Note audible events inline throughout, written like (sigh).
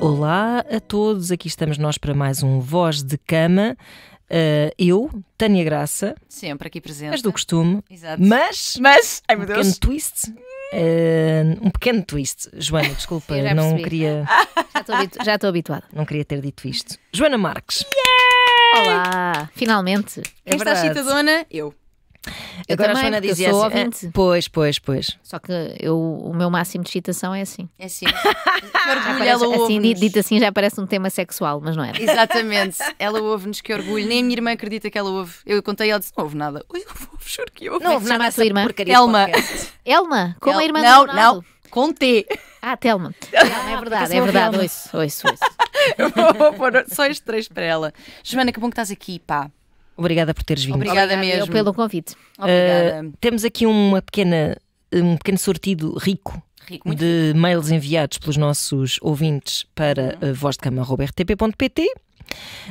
Olá a todos, aqui estamos nós para mais um Voz de Cama. Uh, eu, Tânia Graça. Sempre aqui presente. Mas do costume. Exato. Mas. Mas. Ai meu Deus. Um pequeno twist. Uh, um pequeno twist. Joana, desculpa, não percebi. queria. (laughs) Já estou habituada. Não queria ter dito isto. Joana Marques. Yeah! Olá! Finalmente. Quem é está verdade. chitadona? Eu. Eu Agora também, a Joana dizia eu sou assim, ouvinte. Ah, pois, pois, pois. Só que eu, o meu máximo de excitação é assim. É assim. que orgulho, ela ouve Assim, dito, assim já parece um tema sexual, mas não é. Exatamente. Ela ouve-nos, que orgulho. Nem a minha irmã acredita que ela ouve. Eu contei, ela disse, não ouve nada. eu ouve, juro que ouve. É não ouve nada a sua irmã. Elma. Elma, como El... a irmã Não, não. Com T. Ah, Telma. Ah, é verdade, é verdade. Ouço, ouço, ouço. (laughs) eu vou, vou pôr só estes três para ela. Joana, que bom que estás aqui, pá. Obrigada por teres vindo. Obrigada, Obrigada mesmo. pelo convite. Obrigada. Uh, temos aqui uma pequena, um pequeno sortido rico. rico de rico. mails enviados pelos nossos ouvintes para uhum. Eh, vozdecama.rtp.pt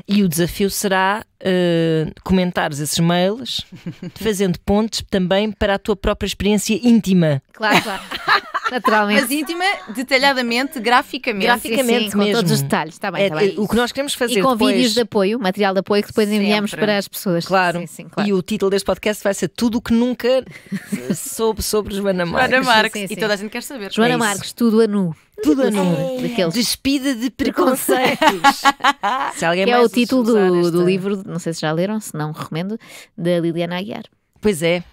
e o desafio será uh, comentares esses mails, (laughs) fazendo pontes também para a tua própria experiência íntima. Claro, claro. (laughs) Naturalmente. Mas íntima, detalhadamente, graficamente. Graficamente, sim, sim, com todos os detalhes. Está bem, é, tá bem. É, o que nós queremos fazer. E com depois... vídeos de apoio, material de apoio que depois Sempre. enviamos para as pessoas. Claro. Sim, sim, claro. E o título deste podcast vai ser Tudo o que nunca (laughs) soube sobre Joana Marques. Joana Marques. E toda a gente quer saber. Joana é Marques, tudo a nu. Tudo a num. Daqueles... Despida de preconceitos. (laughs) se alguém que é o título do, esta... do livro, não sei se já leram, se não, recomendo, da Liliana Aguiar. Pois é.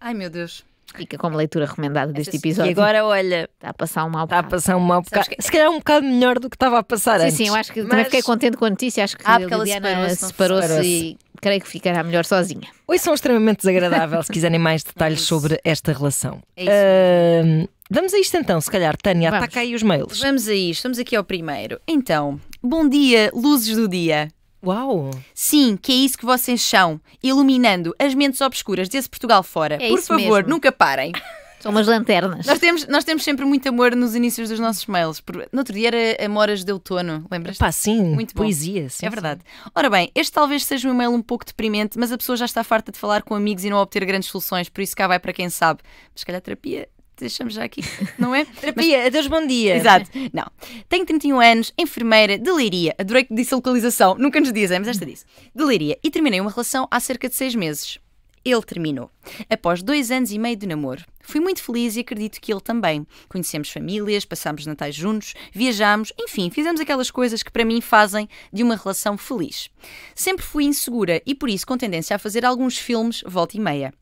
Ai meu Deus. Fica como leitura recomendada deste episódio. E agora, olha. Está a passar um mau bocado. Está a passar um mau bocado. Que... Se calhar um bocado melhor do que estava a passar sim, antes. Sim, sim, eu acho que Mas... também fiquei contente com a notícia. Acho que ah, a Liliana separou-se separou -se e creio que ficará melhor sozinha. Hoje são extremamente desagradável, se quiserem mais detalhes é sobre esta relação. É isso. Uh Vamos a isto então, se calhar, Tânia, Vamos. ataca aí os mails. Vamos a isto, estamos aqui ao primeiro. Então, bom dia, luzes do dia. Uau! Sim, que é isso que vocês são, iluminando as mentes obscuras desse Portugal fora. É Por favor, mesmo. nunca parem. (laughs) São umas lanternas. Nós temos, nós temos sempre muito amor nos inícios dos nossos mails. No outro dia era Amoras de Outono, lembras? Pá, sim. Muito bom. Poesia, sim. É verdade. Sim. Ora bem, este talvez seja um e-mail um pouco deprimente, mas a pessoa já está farta de falar com amigos e não obter grandes soluções, por isso cá vai para quem sabe. Mas se calhar terapia deixamos já aqui, não é? (laughs) Terapia, Mas... adeus, bom dia. Exato, não. Tenho 31 anos, enfermeira, de Leiria. Adorei que disse a localização, nunca nos dizem, mas esta disse. De Leiria. E terminei uma relação há cerca de seis meses. Ele terminou. Após dois anos e meio de namoro. Fui muito feliz e acredito que ele também. Conhecemos famílias, passámos natais juntos, viajámos, enfim, fizemos aquelas coisas que para mim fazem de uma relação feliz. Sempre fui insegura e por isso com tendência a fazer alguns filmes volta e meia.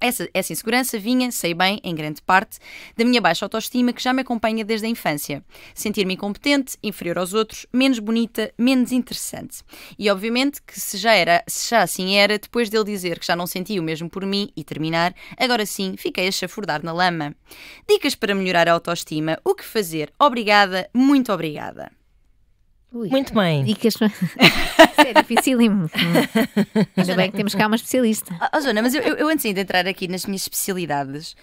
Essa, essa, insegurança vinha, sei bem, em grande parte, da minha baixa autoestima que já me acompanha desde a infância. Sentir-me incompetente, inferior aos outros, menos bonita, menos interessante. E obviamente que se já era, se já assim era, depois dele dizer que já não sentia o mesmo por mim e terminar, agora sim fiquei a chafurdar na lama. Dicas para melhorar a autoestima, o que fazer? Obrigada, muito obrigada. Ui. Muito bem. Dicas. (laughs) Isso é dificílimo. Ainda bem que temos cá uma especialista. Oh, oh Joana, mas eu, eu antes de entrar aqui nas minhas especialidades,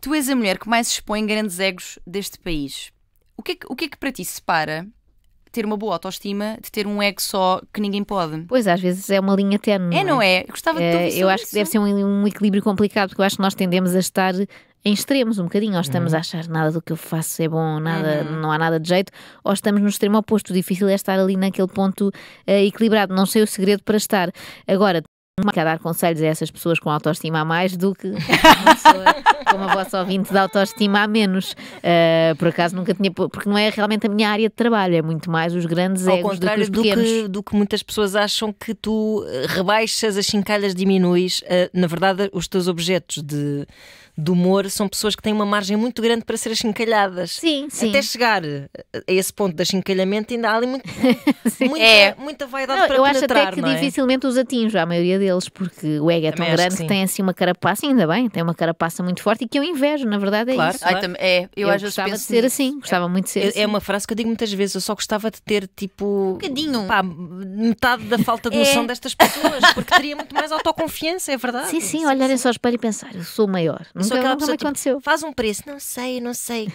tu és a mulher que mais expõe grandes egos deste país. O que é que, o que, é que para ti separa ter uma boa autoestima de ter um ego só que ninguém pode. Pois, às vezes é uma linha tenue. É, não é? é? Gostava de uh, Eu acho isso. que deve ser um, um, equilíbrio complicado, porque eu acho que nós tendemos a estar em extremos um bocadinho, ou estamos uhum. a achar nada do que eu faço é bom, nada, uhum. não há nada de jeito, ou estamos no extremo oposto. O difícil é estar ali naquele ponto uh, equilibrado. Não sei o segredo para estar. Agora, a dar conselhos a essas pessoas com autoestima a mais do que uma (laughs) pessoa como a vossa ouvinte de autoestima a menos. Uh, por acaso nunca tinha, porque não é realmente a minha área de trabalho, é muito mais os grandes Ao egos contrário do que os Do que, do que muitas pessoas acham que tu eh, rebaixas as chincalhas, diminuis. Uh, na verdade, os teus objetos de, de humor são pessoas que têm uma margem muito grande para serem chincalhadas. Sim, sim. Até chegar eh, a esse ponto de achincalhamento ainda há ali muito, (laughs) muita, é. muita vaidade não, para eu penetrar. Eu acho até que é? dificilmente os atinjo, a maioria deles deles, porque o ego é Também tão grande que, que, tem assim uma carapaça, ainda bem, tem uma carapaça muito forte e que eu invejo, na verdade, é claro, isso. Claro. É, eu, eu às vezes gostava de ser nisso. assim, gostava é, muito de ser é, assim. É uma frase que eu digo muitas vezes, eu só gostava de ter tipo um bocadinho pá, metade da falta de (laughs) é. noção destas pessoas, porque teria muito mais autoconfiança, é verdade. Sim, sim, sim olharem sim. só ao espelho e pensar, eu sou maior. Nunca, sou aquela pessoa, tipo, aconteceu. Faz um preço, não sei, não sei,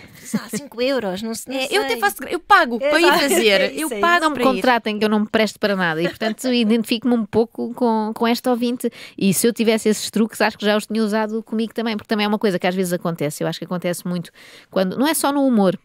5 euros, não, é, não sei. Eu até faço, eu pago para ir fazer, (laughs) é eu pago. Não me contratem que eu não me presto para nada e portanto (laughs) identifico-me um pouco com, com esta esta ouvinte. E se eu tivesse esses truques, acho que já os tinha usado comigo também, porque também é uma coisa que às vezes acontece. Eu acho que acontece muito quando. Não é só no humor,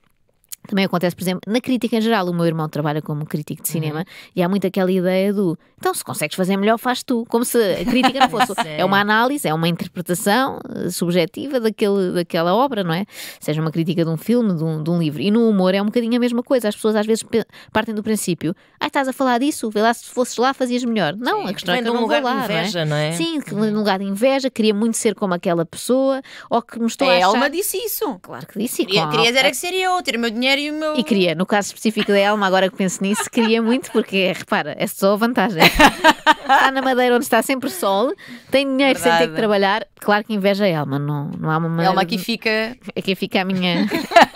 também acontece, por exemplo, na crítica em geral. O meu irmão trabalha como crítico de uhum. cinema uhum. e há muito aquela ideia do então, se consegues fazer melhor, faz tu. Como se a crítica não (laughs) fosse. é uma análise, é uma interpretação eh, subjetiva daquele, daquela obra, não é? Seja uma crítica de um filme, de um, de um livro. E no humor é um bocadinho a mesma coisa. As pessoas às vezes partem do princípio: ah, estás a falar disso, vê lá se fosses lá, fazias melhor. Não, Sim, a questão é que eu não lugar vou lá. De é? inveja, não, é? não é? Sim, uhum. lugar de inveja, queria muito ser como aquela pessoa ou que me estou a, a achar. A Elma disse isso. Claro que disse. Queria, querias era que seria eu, ter o meu dinheiro dinheiro e o meu. E queria, no caso específico da Elma, agora que penso nisso, queria muito, porque repara, é só a vantagem. está na Madeira onde está sempre sol, tem dinheiro Verdade. sem ter que trabalhar. Claro que inveja a Elma, não, não há uma maneira. Elma, aqui fica. Aqui fica a minha. (laughs)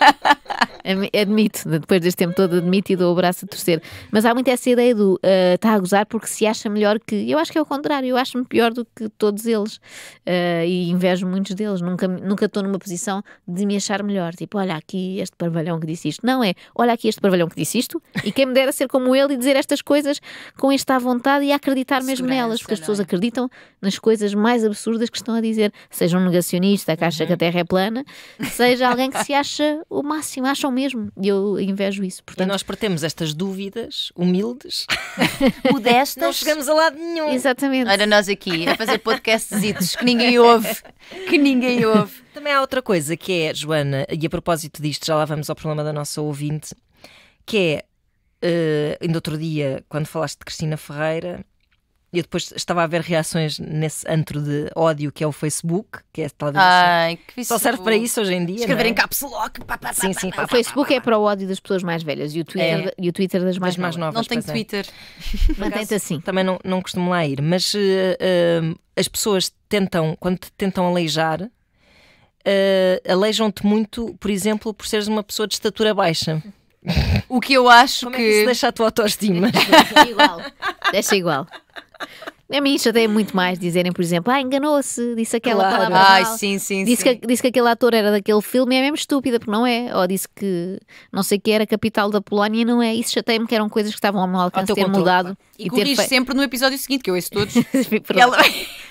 Admito, depois deste tempo todo, admito e dou o braço a torcer. Mas há muito essa ideia do está eh, uh, a gozar porque se acha melhor que. Eu acho que é o contrário, eu acho-me pior do que todos eles uh, e invejo muitos deles. Nunca estou nunca numa posição de me achar melhor. Tipo, olha aqui este parvalhão que disse isto. Não é, olha aqui este parvalhão que disse isto e quem me dera ser como ele e dizer estas coisas com esta vontade e acreditar mesmo Segurança, nelas, porque as pessoas é? acreditam nas coisas mais absurdas que estão a dizer. Seja um negacionista que acha uhum. que a uhum. Terra é plana, seja alguém que se acha o máximo, acha o mesmo. E eu invejo isso. Portanto... E nós partemos estas dúvidas humildes, (laughs) modestas. Não chegamos a lado nenhum. Exatamente. era nós aqui a fazer podcasts que ninguém ouve. (laughs) Que ninguém ouve. Também há outra coisa que é, Joana, e a propósito disto, já lá vamos ao problema da nossa ouvinte, que é, uh, ainda outro dia, quando falaste de Cristina Ferreira, e eu depois estava a ver reações nesse antro de ódio que é o Facebook, que é talvez. Ai, que só serve para isso hoje em dia. Escrever é? em caps lock. Pá, pá, sim, sim, pá, o Facebook é para o ódio das pessoas mais velhas e o Twitter, é. e o Twitter das, das mais, mais novas. Não tenho é. Twitter. (laughs) mantém assim. Também não, não costumo lá ir, mas uh, as pessoas tentam, quando te tentam aleijar, uh, aleijam-te muito, por exemplo, por seres uma pessoa de estatura baixa. O que eu acho Como é que. É que isso deixa a tua autoestima. deixa igual. Deixa igual. A mim chateia muito mais dizerem, por exemplo, ah, enganou-se, disse aquela claro. palavra. Ai, mal. sim, sim, disse, sim. Que, disse que aquele ator era daquele filme e é mesmo estúpida, porque não é. Ou disse que não sei que era a capital da Polónia e não é. Isso chateia-me que eram coisas que estavam ao meu alcance ter controle, mudado. E, e corrige sempre no episódio seguinte, que eu ouço todos. (laughs) Ela...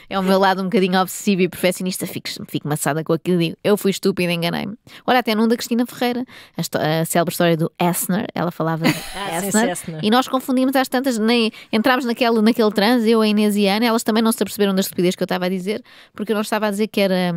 É o meu lado um bocadinho obsessivo e perfeccionista. Fico, fico maçada com aquilo digo. Eu fui estúpida, enganei-me. Olha, até num da Cristina Ferreira, a, a célebre história do Essner. Ela falava (laughs) ah, Essner, E nós confundimos às tantas, nem entramos naquele, naquele transe, eu, a Inês e a Ana, elas também não se aperceberam da estupidez que eu estava a dizer, porque eu não estava a dizer que era,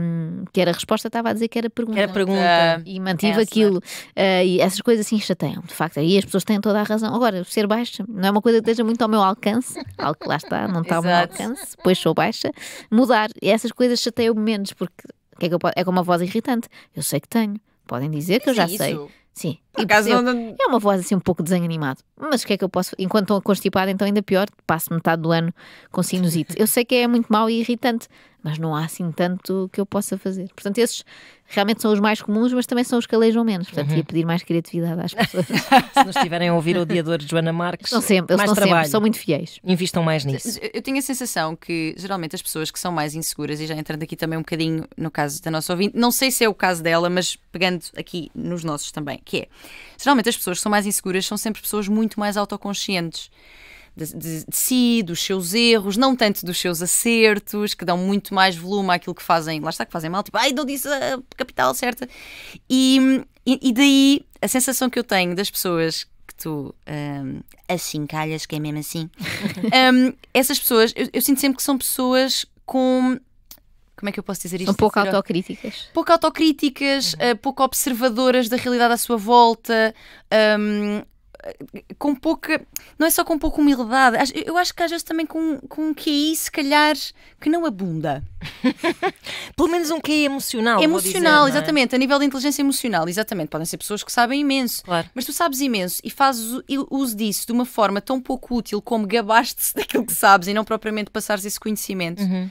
que era resposta, estava a dizer que era pergunta. Era pergunta. Ah, e mantive Essner. aquilo. Uh, e essas coisas assim chateiam, de facto. E as pessoas têm toda a razão. Agora, ser baixa não é uma coisa que esteja muito ao meu alcance, algo que lá está, não está ao meu alcance, pois sou baixa, mudar. E essas coisas chateiam-me menos, porque é, que eu, é como uma voz irritante. Eu sei que tenho. Podem dizer que eu já é sei. Sim, acaso não... É uma voz assim um pouco desanimada. Mas o que é que eu posso. Enquanto estou constipada, então ainda pior, passo metade do ano com sinusite. Eu sei que é muito mau e irritante, mas não há assim tanto que eu possa fazer. Portanto, esses realmente são os mais comuns, mas também são os que alejam menos. Portanto, uhum. ia pedir mais criatividade às pessoas. (laughs) Se não estiverem a ouvir (laughs) o dia de Joana Marques, estão sempre, eles mais estão trabalho. sempre, são muito fiéis. Invistam mais nisso. Eu tenho a sensação que geralmente as pessoas que são mais inseguras, e já entrando aqui também um bocadinho no caso da nossa ouvinte, não sei se é o caso dela, mas pegando aqui nos nossos também, que é Geralmente as pessoas que são mais inseguras são sempre pessoas muito mais autoconscientes. De, de, de, si, dos seus erros, não tanto dos seus acertos, que dão muito mais volume àquilo que fazem, lá está, que fazem mal, tipo, ai, não disse a capital certa. E, e, daí a sensação que eu tenho das pessoas que tu um, assim calhas, que é mesmo assim, (laughs) um, essas pessoas, eu, eu sinto sempre que são pessoas com como é que eu posso dizer isto? São pouco autocríticas. Pouco autocríticas, uhum. uh, pouco observadoras da realidade à sua volta, um, ehm, com pouca. Não é só com pouca humildade, eu acho que às vezes também com, com um QI, se calhar, que não abunda. (laughs) Pelo menos um QI emocional. Emocional, dizer, é? exatamente. A nível da inteligência emocional, exatamente. Podem ser pessoas que sabem imenso, claro. mas tu sabes imenso e fazes uso disso de uma forma tão pouco útil como gabaste-se (laughs) daquilo que sabes e não propriamente passares esse conhecimento. Uhum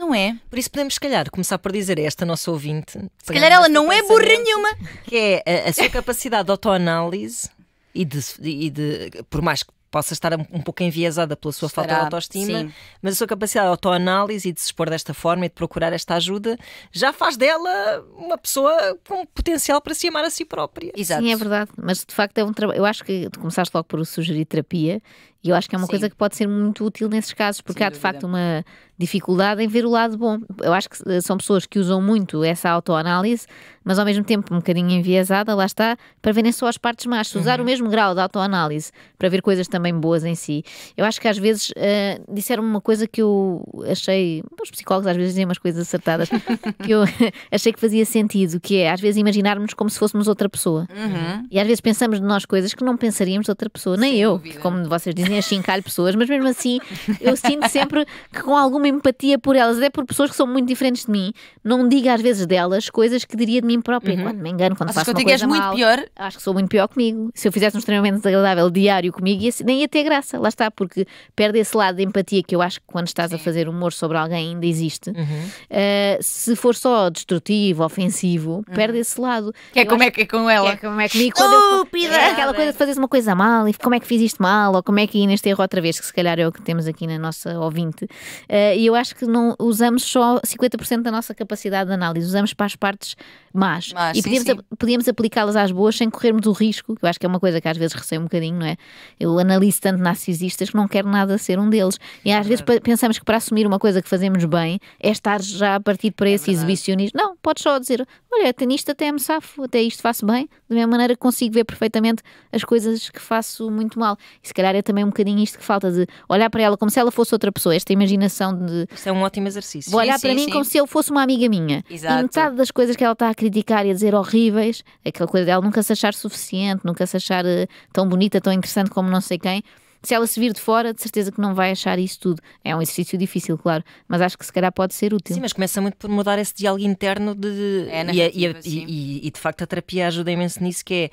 não é? Por isso podemos, se calhar, começar por dizer a esta nossa ouvinte. Se calhar ela é não é burra nenhuma. Que é a, a sua capacidade de autoanálise e de, e de, por mais que possa estar um, pouco enviesada pela sua Estará, falta de autoestima, sim. mas a sua capacidade de autoanálise e de se expor desta forma e de procurar esta ajuda já faz dela uma pessoa com potencial para se amar a si própria. Exato. Sim, é verdade, mas de facto é um trabalho. Eu acho que tu começaste logo por sugerir terapia e eu acho que é uma Sim. coisa que pode ser muito útil nesses casos, porque Sem há de dúvida. facto uma dificuldade em ver o lado bom. Eu acho que eh, são pessoas que usam muito essa autoanálise, mas ao mesmo tempo um bocadinho enviesada, lá está, para verem só as partes más. Se usar uhum. o mesmo grau de autoanálise para ver coisas também boas em si, eu acho que às vezes uh, eh, disseram uma coisa que eu achei. Os psicólogos às vezes dizem umas coisas acertadas, (laughs) que eu (laughs) achei que fazia sentido, que é às vezes imaginarmos como se fôssemos outra pessoa. Uhum. E às vezes pensamos de nós coisas que não pensaríamos de outra pessoa, nem Sem eu, que, como vocês dizem em achincalho pessoas, mas mesmo assim eu sinto sempre que com alguma empatia por elas, até por pessoas que são muito diferentes de mim, não diga às vezes delas coisas que diria de mim própria uhum. quando me engano, quando Achas faço que uma coisa muito mal, pior. Acho que sou muito pior comigo. Se eu fizesse um extremamente desagradável diário comigo, ia, nem ia ter graça. Lá está, porque perde esse lado de empatia que eu acho que quando estás Sim. a fazer humor sobre alguém ainda existe. Uhum. Uh, se for só destrutivo, ofensivo, uhum. perde esse lado. Que é eu como acho, é que é com ela. Que é como é comigo. Estúpida! Quando eu, é aquela coisa de fazeres uma coisa mal e como é que fiz isto mal ou como é que aqui neste erro outra vez, que se calhar é o que temos aqui na nossa ouvinte, eh, e eu acho que não usamos só 50% da nossa capacidade de análise, usamos para as partes más. Mas, e podíamos, podíamos aplicá-las às boas sem corrermos o risco, que eu acho que é uma coisa que às vezes receio um bocadinho, não é? Eu analiso tanto narcisistas que não quero nada ser um deles. E às é vezes pensamos que para assumir uma coisa que fazemos bem é estar já a partir para é esse verdade. exibicionismo. Não, podes só dizer: olha, até nisto até me safo, até isto faço bem, da mesma maneira que consigo ver perfeitamente as coisas que faço muito mal. E se calhar é também um um bocadinho isto que falta de olhar para ela como se ela fosse outra pessoa, esta imaginação de. Isso é um ótimo exercício. Vou olhar sim, para sim, mim sim. como se eu fosse uma amiga minha. Exato. E metade das coisas que ela está a criticar e a dizer horríveis, aquela coisa dela nunca se achar suficiente, nunca se achar uh, tão bonita, tão interessante como não sei quem. Se ela se vir de fora, de certeza que não vai achar isso tudo. É um exercício difícil, claro, mas acho que se calhar pode ser útil. Sim, mas começa muito por mudar esse diálogo interno de. É, e, a, e, a, e, e, de facto a terapia ajuda imenso nisso, que é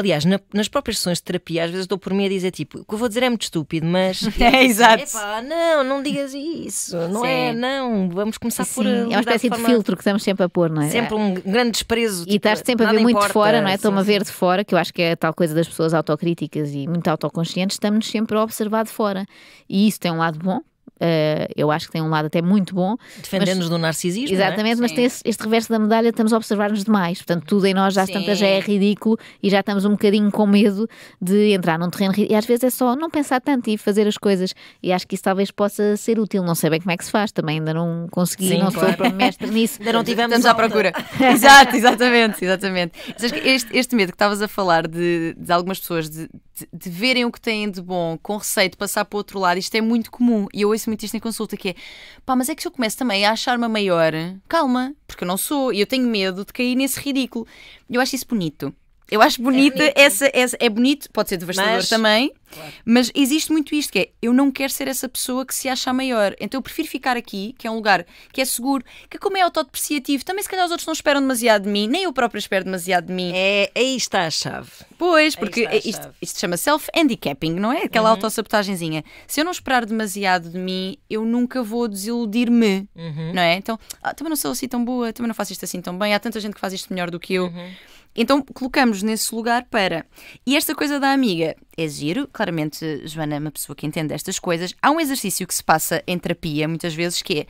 Aliás, na, nas próprias sessões de terapia, às vezes dou por mim a dizer tipo, o que eu vou dizer é muito estúpido, mas. (laughs) é, exato. Epá, não, não digas isso, não é? Sim. é, não, vamos começar Sim. por. Eh, é uma espécie de, de, filtro que estamos sempre a pôr, não é? Sempre um grande desprezo. Tipo, e estás tipo, sempre a ver muito importa, de fora, não é? Estou-me a ver de fora, que eu acho que é a tal coisa das pessoas autocríticas e muito autoconscientes, estamos sempre a observar de fora. E isso tem um lado bom, eh, eu acho que tem um lado até muito bom. Defendendo-nos do narcisismo. É? Exatamente, é? mas tem este, este reverso da medalha, estamos a observar-nos demais. Portanto, tudo em nós já, tantas, já é ridículo e já estamos um bocadinho com medo de entrar num terreno ridículo. E às vezes é só não pensar tanto e fazer as coisas. E acho que isso talvez possa ser útil. Não sei bem como é que se faz, também ainda não consegui, Sim, não claro. sou mestre (laughs) nisso. Ainda não tivemos estamos à procura. (laughs) Exato, exatamente, exatamente. Este, este medo que estavas a falar de, de algumas pessoas de, de, de, verem o que têm de bom com receio de passar para o outro lado, isto é muito comum. E eu ouço muito isto em consulta, que é pá, mas é que se eu começo também a achar-me maior, calma, porque eu não sou e eu tenho medo de cair nesse ridículo. Eu acho isso bonito. Eu acho bonita é essa, essa, é bonito, pode ser devastador mas, também, claro. mas existe muito isto que é, eu não quero ser essa pessoa que se acha maior, então eu prefiro ficar aqui, que é um lugar que é seguro, que como é autodepreciativo, também se calhar os outros não esperam demasiado de mim, nem eu própria espero demasiado de mim. É, aí está a chave. Pois, porque chave. isto, isto chama self-handicapping, não é? Aquela uhum. autossabotagenzinha. Se eu não esperar demasiado de mim, eu nunca vou desiludir-me, uhum. não é? Então, ah, também não sou assim tão boa, também não faço isto assim tão bem, há tanta gente que faz isto melhor do que eu. Uhum. Então colocamos nesse lugar para. E esta coisa da amiga é giro, claramente, Joana é uma pessoa que entende estas coisas. Há um exercício que se passa em terapia muitas vezes que é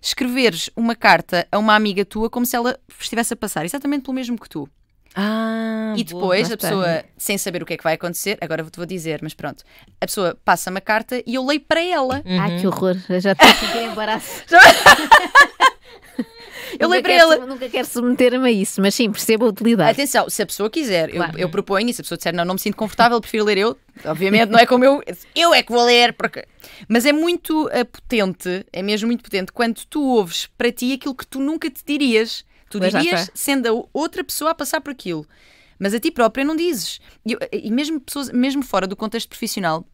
escreveres uma carta a uma amiga tua como se ela estivesse a passar exatamente pelo mesmo que tu. Ah, e depois boa, a pessoa, sem saber o que é que vai acontecer, agora vou-te vou dizer, mas pronto, a pessoa passa uma carta e eu leio para ela. Uhum. Ai, que horror, eu já (laughs) estou a sentir embaraço. (laughs) (laughs) Eu nunca lembrei quero, ela. Nunca quero submeter-me a isso, mas sim, percebo a utilidade. Atenção, se a pessoa quiser, claro. eu, eu, proponho, e se a pessoa disser não, não me sinto confortável, prefiro ler eu, obviamente não é como eu, eu é que vou ler, porque. Mas é muito uh, potente, é mesmo muito potente, quando tu ouves para ti aquilo que tu nunca te dirias. Tu pois dirias sendo a outra pessoa a passar por aquilo. Mas a ti própria não dizes. E, e mesmo pessoas, mesmo fora do contexto profissional,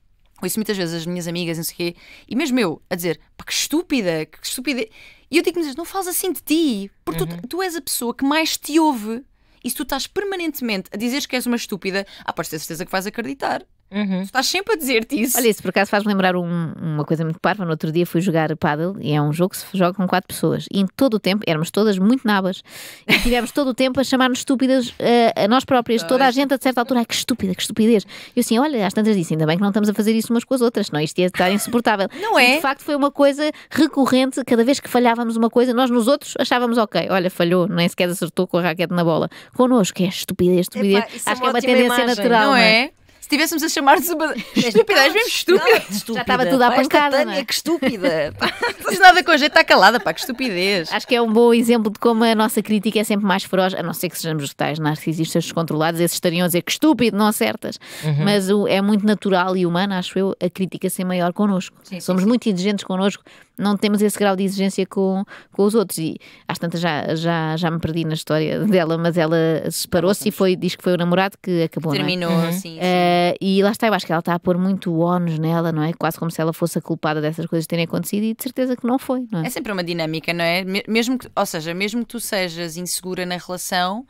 ouço muitas vezes as minhas amigas, não sei o quê, e mesmo eu a dizer, pá, que estúpida, que estúpida. E eu digo-me, não faz assim de ti, porque uhum. tu, tu, és a pessoa que mais te ouve. E se tu estás permanentemente a dizeres que és uma estúpida, ah, podes ter certeza que vais acreditar. Uhum. Estás sempre a dizer-te isso. Olha, isso por acaso faz-me lembrar um, uma coisa muito parva. No outro dia fui jogar paddle e é um jogo que se joga com quatro pessoas. E em todo o tempo, éramos todas muito nabas e tivemos todo o tempo a chamar-nos estúpidas a, eh, a nós próprias. Toda a gente a certa altura, ai que estúpida, que estupidez. E eu assim, olha, às tantas disse, ainda bem que não estamos a fazer isso umas com as outras, senão isto ia estar insuportável. Não é? E, de é? facto, foi uma coisa recorrente. Cada vez que falhávamos uma coisa, nós nos outros achávamos, ok, olha, falhou, nem sequer acertou com a raquete na bola. Connosco, é estupidez, estupidez. É Acho é que é uma tendência imagem, natural. Não é? Não é? é? estivéssemos a chamar-nos (laughs) uma... estúpida, és mesmo estúpida. Já estava tudo à pancada. Tânia, é? que estúpida. (laughs) Não diz nada com jeito, está calada, pá, que estupidez. Acho que é um bom exemplo de como a nossa crítica é sempre mais feroz, a não ser que sejamos tais narcisistas descontrolados, esses estariam a dizer que estúpido, não acertas. Uhum. Mas o, é muito natural e humana, acho eu, a crítica ser maior connosco. Sim, Somos sim, muito sim. exigentes connosco não temos esse grau de exigência com, com os outros. E às tantas já, já, já me perdi na história (laughs) dela, mas ela separou-se e foi, diz que foi o namorado que acabou. É? Terminou, é? sim. sim. Uh, e lá está, eu acho que ela está a pôr muito ónus nela, não é? Quase como se ela fosse a culpada dessas coisas terem acontecido e de certeza que não foi, não é? É sempre uma dinâmica, não é? Mesmo que, ou seja, mesmo que tu sejas insegura na relação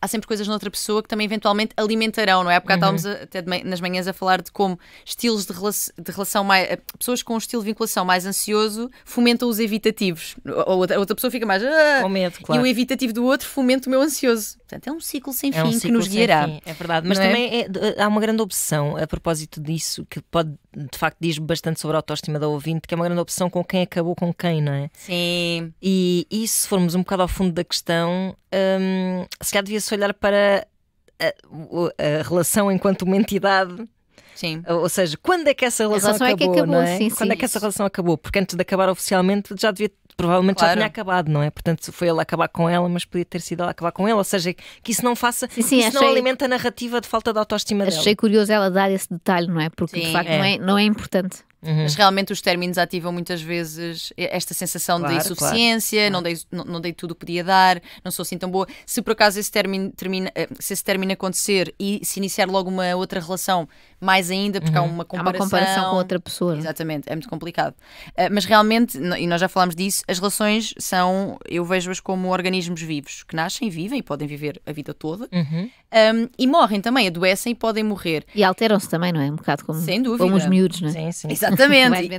há sempre coisas noutra pessoa que também eventualmente alimentarão, não é? Porque uhum. estávamos até nas manhãs a falar de como estilos de, rela de relação mais. Eh, pessoas com um estilo de vinculação mais ansioso fomentam os evitativos. Ou a outra pessoa fica mais. Ah! Com medo, claro. E o evitativo do outro fomenta o meu ansioso. Portanto, é um ciclo sem é fim um ciclo que nos guiará. Fim, é verdade. Mas é? também é? É, há uma grande obsessão a propósito disso, que pode, de facto, diz bastante sobre a autoestima da ouvinte, que é uma grande obsessão com quem acabou com quem, não é? Sim. E, e se formos um bocado ao fundo da questão, hum, se calhar devia se olhar para a, a relação enquanto uma entidade Sim. Ou seja, quando é que essa relação, relação acabou? É que acabou não é? Sim, quando é sim, é que essa relação acabou? Porque antes de acabar oficialmente já devia, provavelmente claro. já tinha acabado, não é? Portanto, foi ele acabar com ela, mas podia ter sido ela acabar com ela. Ou seja, que isso não faça, sim, sim, isso achei... não alimenta a narrativa de falta de autoestima achei dela. Achei curioso ela dar esse detalhe, não é? Porque de facto é. Não, é, não é importante. Uhum. Mas realmente os términos ativam muitas vezes esta sensação claro, de insuficiência, claro. não, dei, não, não, dei tudo o que podia dar, não sou assim tão boa. Se por acaso esse término, termina, eh, se esse término acontecer e se iniciar logo uma outra relação mais ainda, porque uhum. há uma comparação. Há uma comparação com outra pessoa. É? Exatamente, é muito complicado. Uh, mas realmente, e nós já falámos disso, as relações são, eu vejo-as como organismos vivos, que nascem, vivem e podem viver a vida toda uhum. um, ehm, e morrem também, adoecem e podem morrer. E alteram-se também, não é? Um bocado como, Sem dúvida. como os miúdos, não é? Sim, sim. (laughs) Exatamente. e,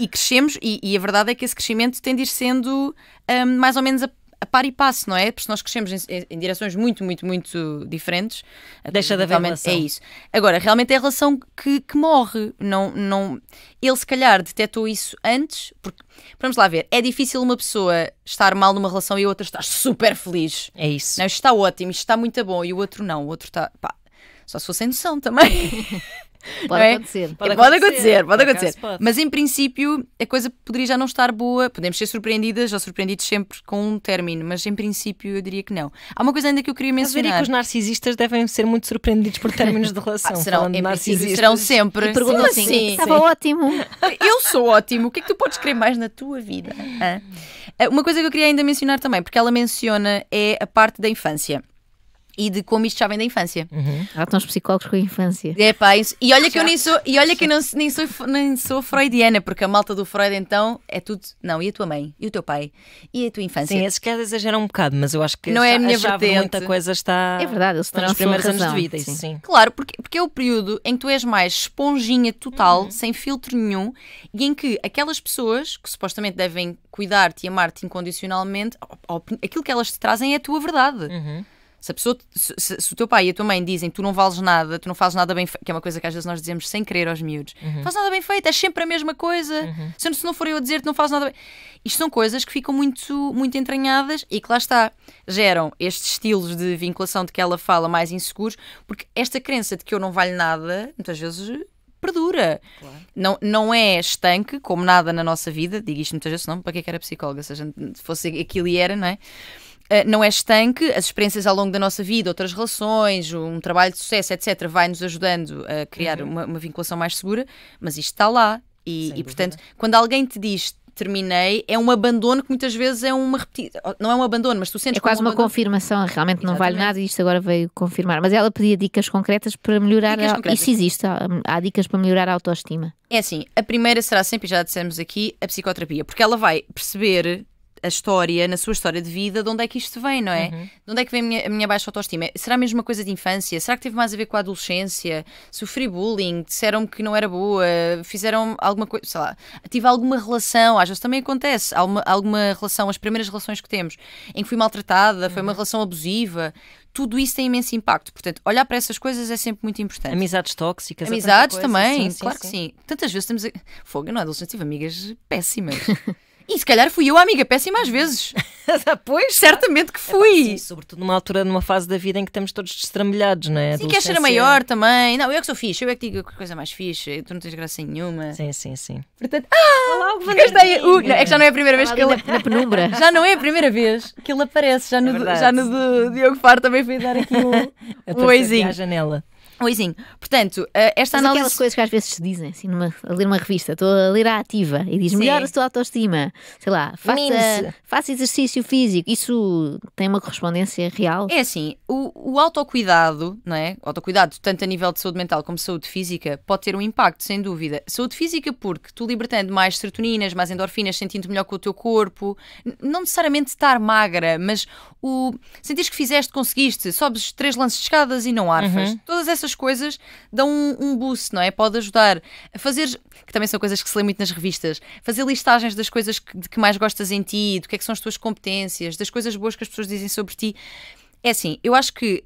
e, e, crescemos, e, e, a verdade é que esse crescimento tem de ir sendo um, ehm, mais ou menos a a par e passo, não é? Porque nós crescemos em, em direções muito, muito, muito diferentes. Deixa de haver relação. É isso. Agora, realmente é a relação que, que morre. Não, não... Ele, se calhar, detectou isso antes, porque, vamos lá ver, é difícil uma pessoa estar mal numa relação e a outra estar super feliz. É isso. Não, isto está ótimo, isto está muito bom, e o outro não. O outro está. Pá, só se fosse sem noção também. (laughs) Pode, é? acontecer. Pode, pode acontecer. Pode acontecer, pode. Mas em princípio a coisa poderia já não estar boa. Podemos ser surpreendidas ou surpreendidos sempre com um término, mas em princípio eu diria que não. Há uma coisa ainda que eu queria mencionar. Eu que os narcisistas devem ser muito surpreendidos por términos de (laughs) relação. Ah, serão, em narcisistas. serão sempre. E assim, estava ótimo. (laughs) Eu sou ótimo. O que é que tu podes querer mais na tua vida? Ah. Uma coisa que eu queria ainda mencionar também, porque ela menciona é a parte da infância e de como isto já vem da infância. Uhum. Há psicólogos com a infância. É pá, e olha que eu nem sou, e olha que não, nem, sou, nem sou freudiana, porque a malta do Freud então é tudo. Não, e a tua mãe? E o teu pai? E a tua infância? Sim, esses caras exageram um bocado, mas eu acho que não é já, é a minha vertente. muita coisa está. É verdade, eles terão nos primeiros anos de vida, sim. sim. Claro, porque, porque é o período em que tu és mais esponjinha total, uhum. sem filtro nenhum, e em que aquelas pessoas que supostamente devem cuidar-te e amar-te incondicionalmente, aquilo que elas te trazem é a tua verdade. Uhum. Se, a pessoa, se, se, o teu pai e a tua mãe dizem tu não vales nada, tu não fazes nada bem feito, que é uma coisa que às vezes nós dizemos sem querer aos miúdos, uhum. fazes nada bem feito, é sempre a mesma coisa, uhum. se, não, for eu a dizer tu não fazes nada bem. Isto são coisas que ficam muito, muito entranhadas e que lá está, geram estes estilos de vinculação de que ela fala mais inseguros, porque esta crença de que eu não valho nada, muitas vezes perdura. Claro. Não, não é estanque, como nada na nossa vida, digo isto muitas vezes, não, para que é que era psicóloga? Se a gente fosse aquilo e era, não é? Eh, não é estanque, as experiências ao longo da nossa vida, outras relações, um trabalho de sucesso, etc., vai nos ajudando a criar uhum. uma, uma, vinculação mais segura, mas isto está lá. E, e portanto, quando alguém te diz terminei, é um abandono que muitas vezes é uma repetição, Não é um abandono, mas tu sentes É quase um uma confirmação, realmente Exatamente. não vale nada e isto agora veio confirmar. Mas ela pedia dicas concretas para melhorar. Dicas a... Concretas. Isso existe, há dicas para melhorar a autoestima. É assim, a primeira será sempre, já dissemos aqui, a psicoterapia, porque ela vai perceber a história, na sua história de vida, de onde é que isto vem, não é? Uhum. De onde é que vem a minha, a minha, baixa autoestima? Será mesmo uma coisa de infância? Será que teve mais a ver com a adolescência? Sofri bullying? Disseram-me que não era boa? Fizeram alguma coisa? Sei lá. Tive alguma relação? Às vezes também acontece. Alguma, alguma relação, as primeiras relações que temos, em que fui maltratada, foi uhum. uma relação abusiva tudo isso tem imenso impacto. Portanto, olhar para essas coisas é sempre muito importante. Amizades tóxicas, Amizades também, sim, sim, claro sim. que sim. Tantas vezes temos. A... Fogo, não é adolescente, tive amigas péssimas. (laughs) E se calhar fui eu a amiga péssima às (laughs) vezes. pois. Certamente que é fui. É, sim, sobretudo numa altura, numa fase da vida em que estamos todos destrambelhados, não é? Sim, que ser maior é. também. Não, eu é que sou fixe, eu é que digo que coisa mais fixe. Tu não tens graça nenhuma. Sim, sim, sim. Portanto, ah, ah Olá, o gastei. Uh, não, é que já não é a primeira Olá, vez que ele. É- na, penumbra. (laughs) Já não é a primeira vez que ele aparece. Já no, é já no de Diogo Faro também foi dar aqui o, o a janela. Oizinho. Portanto, eh, esta Mas análise. aquelas coisas que às vezes se dizem, assim, numa, a ler uma revista, estou a ler a ativa e diz melhor a tua autoestima, sei lá, faça, faça, exercício físico. Isso tem uma correspondência real? É assim, o, o autocuidado, não é? O autocuidado, tanto a nível de saúde mental como saúde física, pode ter um impacto, sem dúvida. Saúde física, porque tu libertando mais serotoninas, mais endorfinas, sentindo melhor com o teu corpo, não necessariamente estar magra, mas o sentir que fizeste, conseguiste, sobes três lances de escadas e não arfas. Uhum. Todas essas coisas dão um, um boost, não é? Pode ajudar a fazer, que também são coisas que se lê muito nas revistas, fazer listagens das coisas que, de que mais gostas em ti, do que é que são as tuas competências, das coisas boas que as pessoas dizem sobre ti. É assim, eu acho que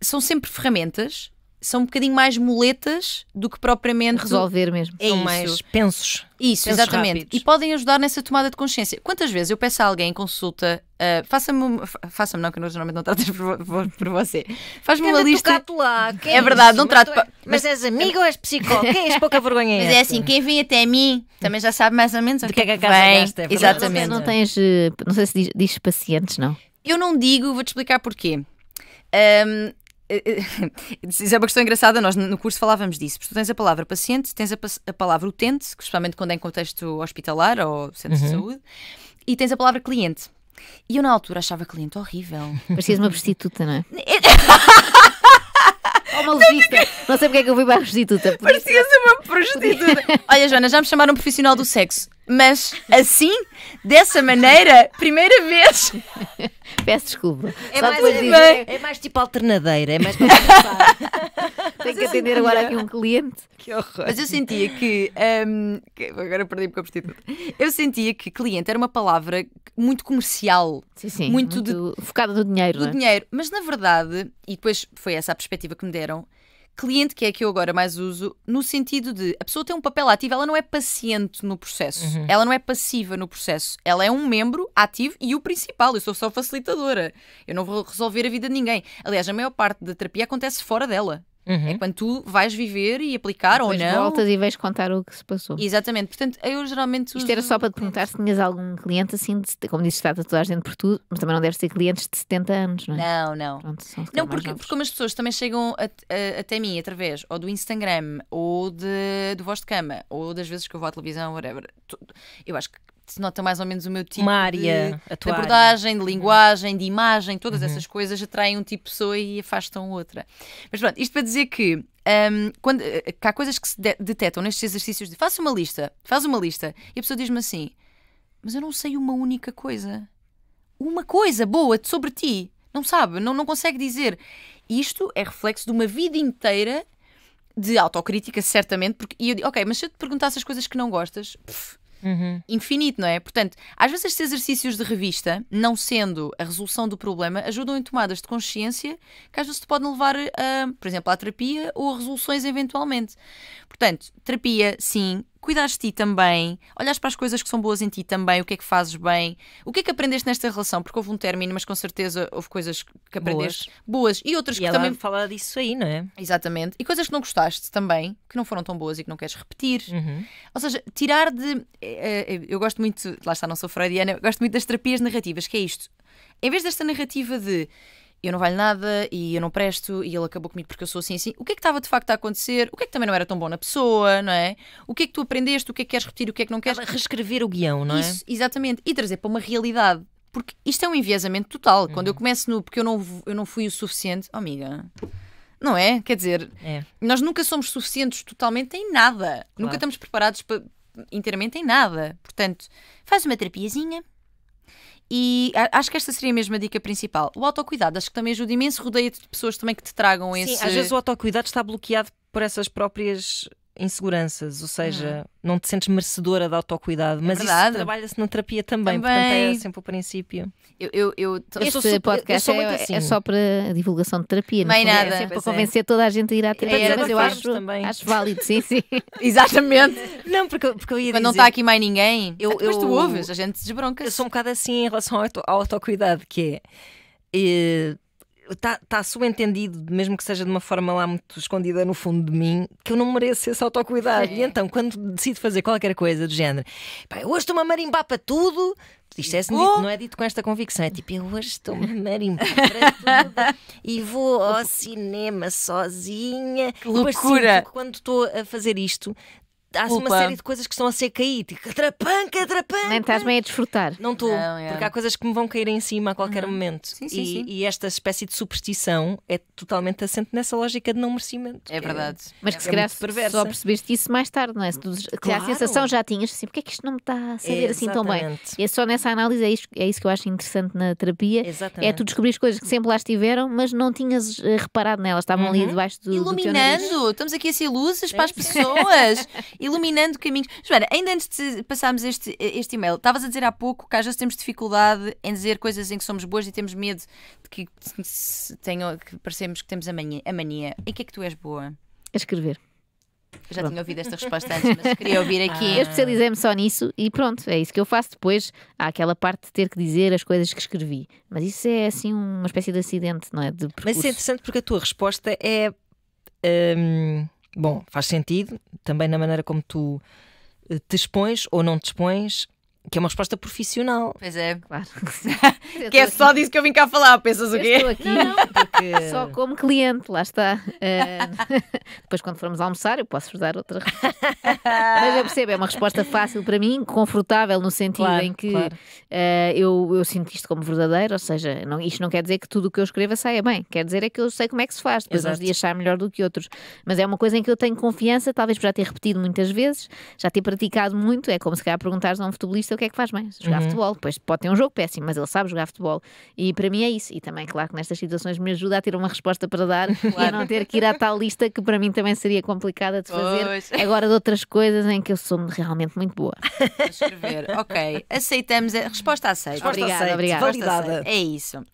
são sempre ferramentas são um bocadinho mais muletas do que propriamente resolver mesmo. É são isso. mais pensos. Isso, pensos exatamente. Rápidos. E podem ajudar nessa tomada de consciência. Quantas vezes eu peço a alguém em consulta, uh, faça-me, faça-me não que nós normalmente não trato (laughs) por, por, por você. Faz-me uma lista. Lá. é, é verdade, não trato. Mas, pa... É- mas, mas és amigo ou és psicólogo? Quem és pouca vergonha? Mas é, é assim, quem vem até mim também já sabe mais ou menos o que, é que é que a casa vem. gasta. É exatamente. Não tens, eh, não sei se diz, diz pacientes, não. Eu não digo, vou-te explicar porquê. Um, eh, eh, (laughs) isso é uma questão engraçada, nós no curso falávamos disso. Porque tu tens a palavra paciente, tens a, a palavra utente, principalmente quando é em contexto hospitalar ou centro uhum. de saúde, e tens a palavra cliente. E eu na altura achava cliente horrível. (laughs) Parecias uma prostituta, não é? (laughs) Ou uma lojista. Não sei porque é que eu fui para a prostituta. Parecias é uma prostituta. Olha, Joana, já me chamaram um profissional do sexo. Mas assim, dessa maneira, primeira vez. (laughs) Peço desculpa. É, mais, é, é mais, tipo alternadeira, é mais para Tenho que atender agora aqui um cliente. Que horror. Mas eu sentia que. Um, agora perdi-me com a prostituta. Eu sentia que cliente era uma palavra muito comercial. Sim, sim. Muito, muito de, focada no dinheiro. Do é? dinheiro. Mas na verdade, e depois foi essa a perspectiva que me deram, cliente, que é a que eu agora mais uso, no sentido de a pessoa tem um papel ativo, ela não é paciente no processo, uhum. ela não é passiva no processo, ela é um membro ativo e o principal. Eu sou só facilitadora, eu não vou resolver a vida de ninguém. Aliás, a maior parte da terapia acontece fora dela. Uhum. É quando tu vais viver e aplicar Depois ou não. voltas e vais contar o que se passou. Exatamente. Portanto, eu geralmente Isto era só para te perguntar se tinhas algum cliente assim, de, como disse, está a gente por tudo, mas também não deve ser clientes de 70 anos, não é? Não, não. Pronto, não, porque, porque como as pessoas também chegam a, a, até mim através ou do Instagram ou de, do voz de cama ou das vezes que eu vou à televisão, whatever. Eu acho que se nota mais ou menos o meu tipo Uma área, de, de abordagem, área. de linguagem, de imagem, todas uhum. essas coisas atraem um tipo de pessoa e afastam outra. Mas pronto, isto para dizer que um, quando, eh, eh, que há coisas que se detectam nestes exercícios de faça uma lista, faz uma lista, e a pessoa diz-me assim: Mas eu não sei uma única coisa. Uma coisa boa sobre ti. Não sabe, não, não consegue dizer. Isto é reflexo de uma vida inteira de autocrítica, certamente, porque e eu digo, ok, mas se eu te perguntasse as coisas que não gostas, uhum. infinito, não é? Portanto, às vezes estes exercícios de revista, não sendo a resolução do problema, ajudam em tomadas de consciência que às vezes te podem levar, a, por exemplo, à terapia ou a resoluções eventualmente. Portanto, terapia, sim, cuidaste de ti também, olhas para as coisas que são boas em ti também, o que é que fazes bem, o que é que aprendeste nesta relação, porque houve um término, mas com certeza houve coisas que aprendeste boas, boas e outras e que ela também. fala disso aí, não é? Exatamente. E coisas que não gostaste também, que não foram tão boas e que não queres repetir. Uhum. Ou seja, tirar de. Eh, eh, eu gosto muito, lá está, não sou freudiana, gosto muito das terapias narrativas, que é isto. Em vez desta narrativa de eu não valho nada e eu não presto e ele acabou comigo porque eu sou assim assim. O que é que estava de facto a acontecer? O que é que também não era tão bom na pessoa, não é? O que é que tu aprendeste? O que é que queres repetir? O que é que não queres? Reescrever o guião, não é? Isso, exatamente. E trazer para uma realidade. Porque isto é um enviesamento total. Uhum. Quando eu começo no porque eu não, eu não fui o suficiente, oh, amiga. Não é? Quer dizer, é. nós nunca somos suficientes totalmente em nada. Claro. Nunca estamos preparados para, inteiramente em nada. Portanto, faz uma terapiazinha, e acho que esta seria mesmo a dica principal. O autocuidado, acho que também ajuda imenso, rodeia-te de pessoas também que te tragam Sim, esse. Sim, às vezes o autocuidado está bloqueado por essas próprias inseguranças, ou seja, hum. não te sentes merecedora de autocuidado, é mas isso trabalha-se na terapia também, também, portanto é sempre o princípio. Eu, eu, eu, tô... este eu sou, podcast eu é, é, assim. é, só para divulgação de terapia, não é? é? Nada. É sempre para convencer toda a gente a ir à terapia, é, mas eu acho, também. acho válido, sim, sim. (laughs) Exatamente. Não, porque, porque eu ia Quando dizer, não está aqui mais ninguém, eu, ah, depois tu ouves, a gente se desbronca. Eu sou um bocado assim em relação ao, ao autocuidado, que é eh, está tá subentendido, mesmo que seja de uma forma lá muito escondida no fundo de mim, que eu não mereço esse autocuidado. Sim. E então, quando decido fazer qualquer coisa do género, pá, hoje estou-me a marimbar para tudo. Isto é dito, não é dito com esta convicção, é tipo, eu hoje estou-me a marimbar (laughs) para tudo e vou ao cinema sozinha. Que loucura! Depois, quando estou a fazer isto, há assim uma série de coisas que estão a ser caídas. Tipo, atrapanca, atrapanca. Nem estás bem a desfrutar. Não estou, é. porque há coisas que me vão cair em cima a qualquer uhum. momento. Sim, sim, e, sim. e, esta espécie de superstição é totalmente assente nessa lógica de não merecimento. É verdade. É, mas que é, é se calhar só percebeste isso mais tarde, não é? Se, tu, claro. a sensação já tinhas, assim, porque é que isto não me está a saber assim tão bem? E é só nessa análise, é isso, é isso que eu acho interessante na terapia. Exatamente. É tu descobrires coisas que sempre lá estiveram, mas não tinhas eh, reparado nelas, estavam uhum. ali debaixo do. Iluminando! Do Estamos aqui a ser luzes para as pessoas. (laughs) iluminando caminhos. Joana, ainda antes de passarmos este, este e-mail, estavas a dizer há pouco que às vezes temos dificuldade em dizer coisas em que somos boas e temos medo de que, tenham, que parecemos que temos a mania. A mania. Em que é que tu és boa? A escrever. já pronto. tinha ouvido esta resposta antes, mas queria ouvir (laughs) aqui. Ah. Eu especializei-me só nisso e pronto, é isso que eu faço. Depois há aquela parte de ter que dizer as coisas que escrevi. Mas isso é assim uma espécie de acidente, não é? De mas isso é interessante porque a tua resposta é. Hum, Bom, faz sentido também na maneira como tu eh, te expões ou não te expões que é uma resposta profissional. Pois é. Claro. (laughs) É, que é só disso que eu vim cá falar, pensas eu o quê? Estou aqui não, porque... É só como cliente, lá está. Uh... (laughs) (laughs) depois, quando formos almoçar, eu posso-vos dar outra Mas eu percebo, é uma resposta fácil para mim, confortável no sentido claro, em que claro. uh, eu, eu sinto isto como verdadeiro, ou seja, não, isto não quer dizer que tudo o que eu escreva saia bem, quer dizer é que eu sei como é que se faz, depois Exato. uns dias sai melhor do que outros. Mas é uma coisa em que eu tenho confiança, talvez por já ter repetido muitas vezes, já ter praticado muito, é como se calhar perguntares a um futebolista o que é que faz bem, jogar uhum. futebol. Depois pode ter um jogo péssimo, mas ele sabe jogar futebol. E para mim é isso. E também, claro, que nestas situações me ajuda a ter uma resposta para dar (laughs) claro. e a não ter que ir à tal lista que para mim também seria complicada de fazer. Pois. Agora de outras coisas em que eu sou realmente muito boa. (laughs) escrever, ok. Aceitamos a resposta aceita. Resposta obrigada, obrigada. Validada. É isso.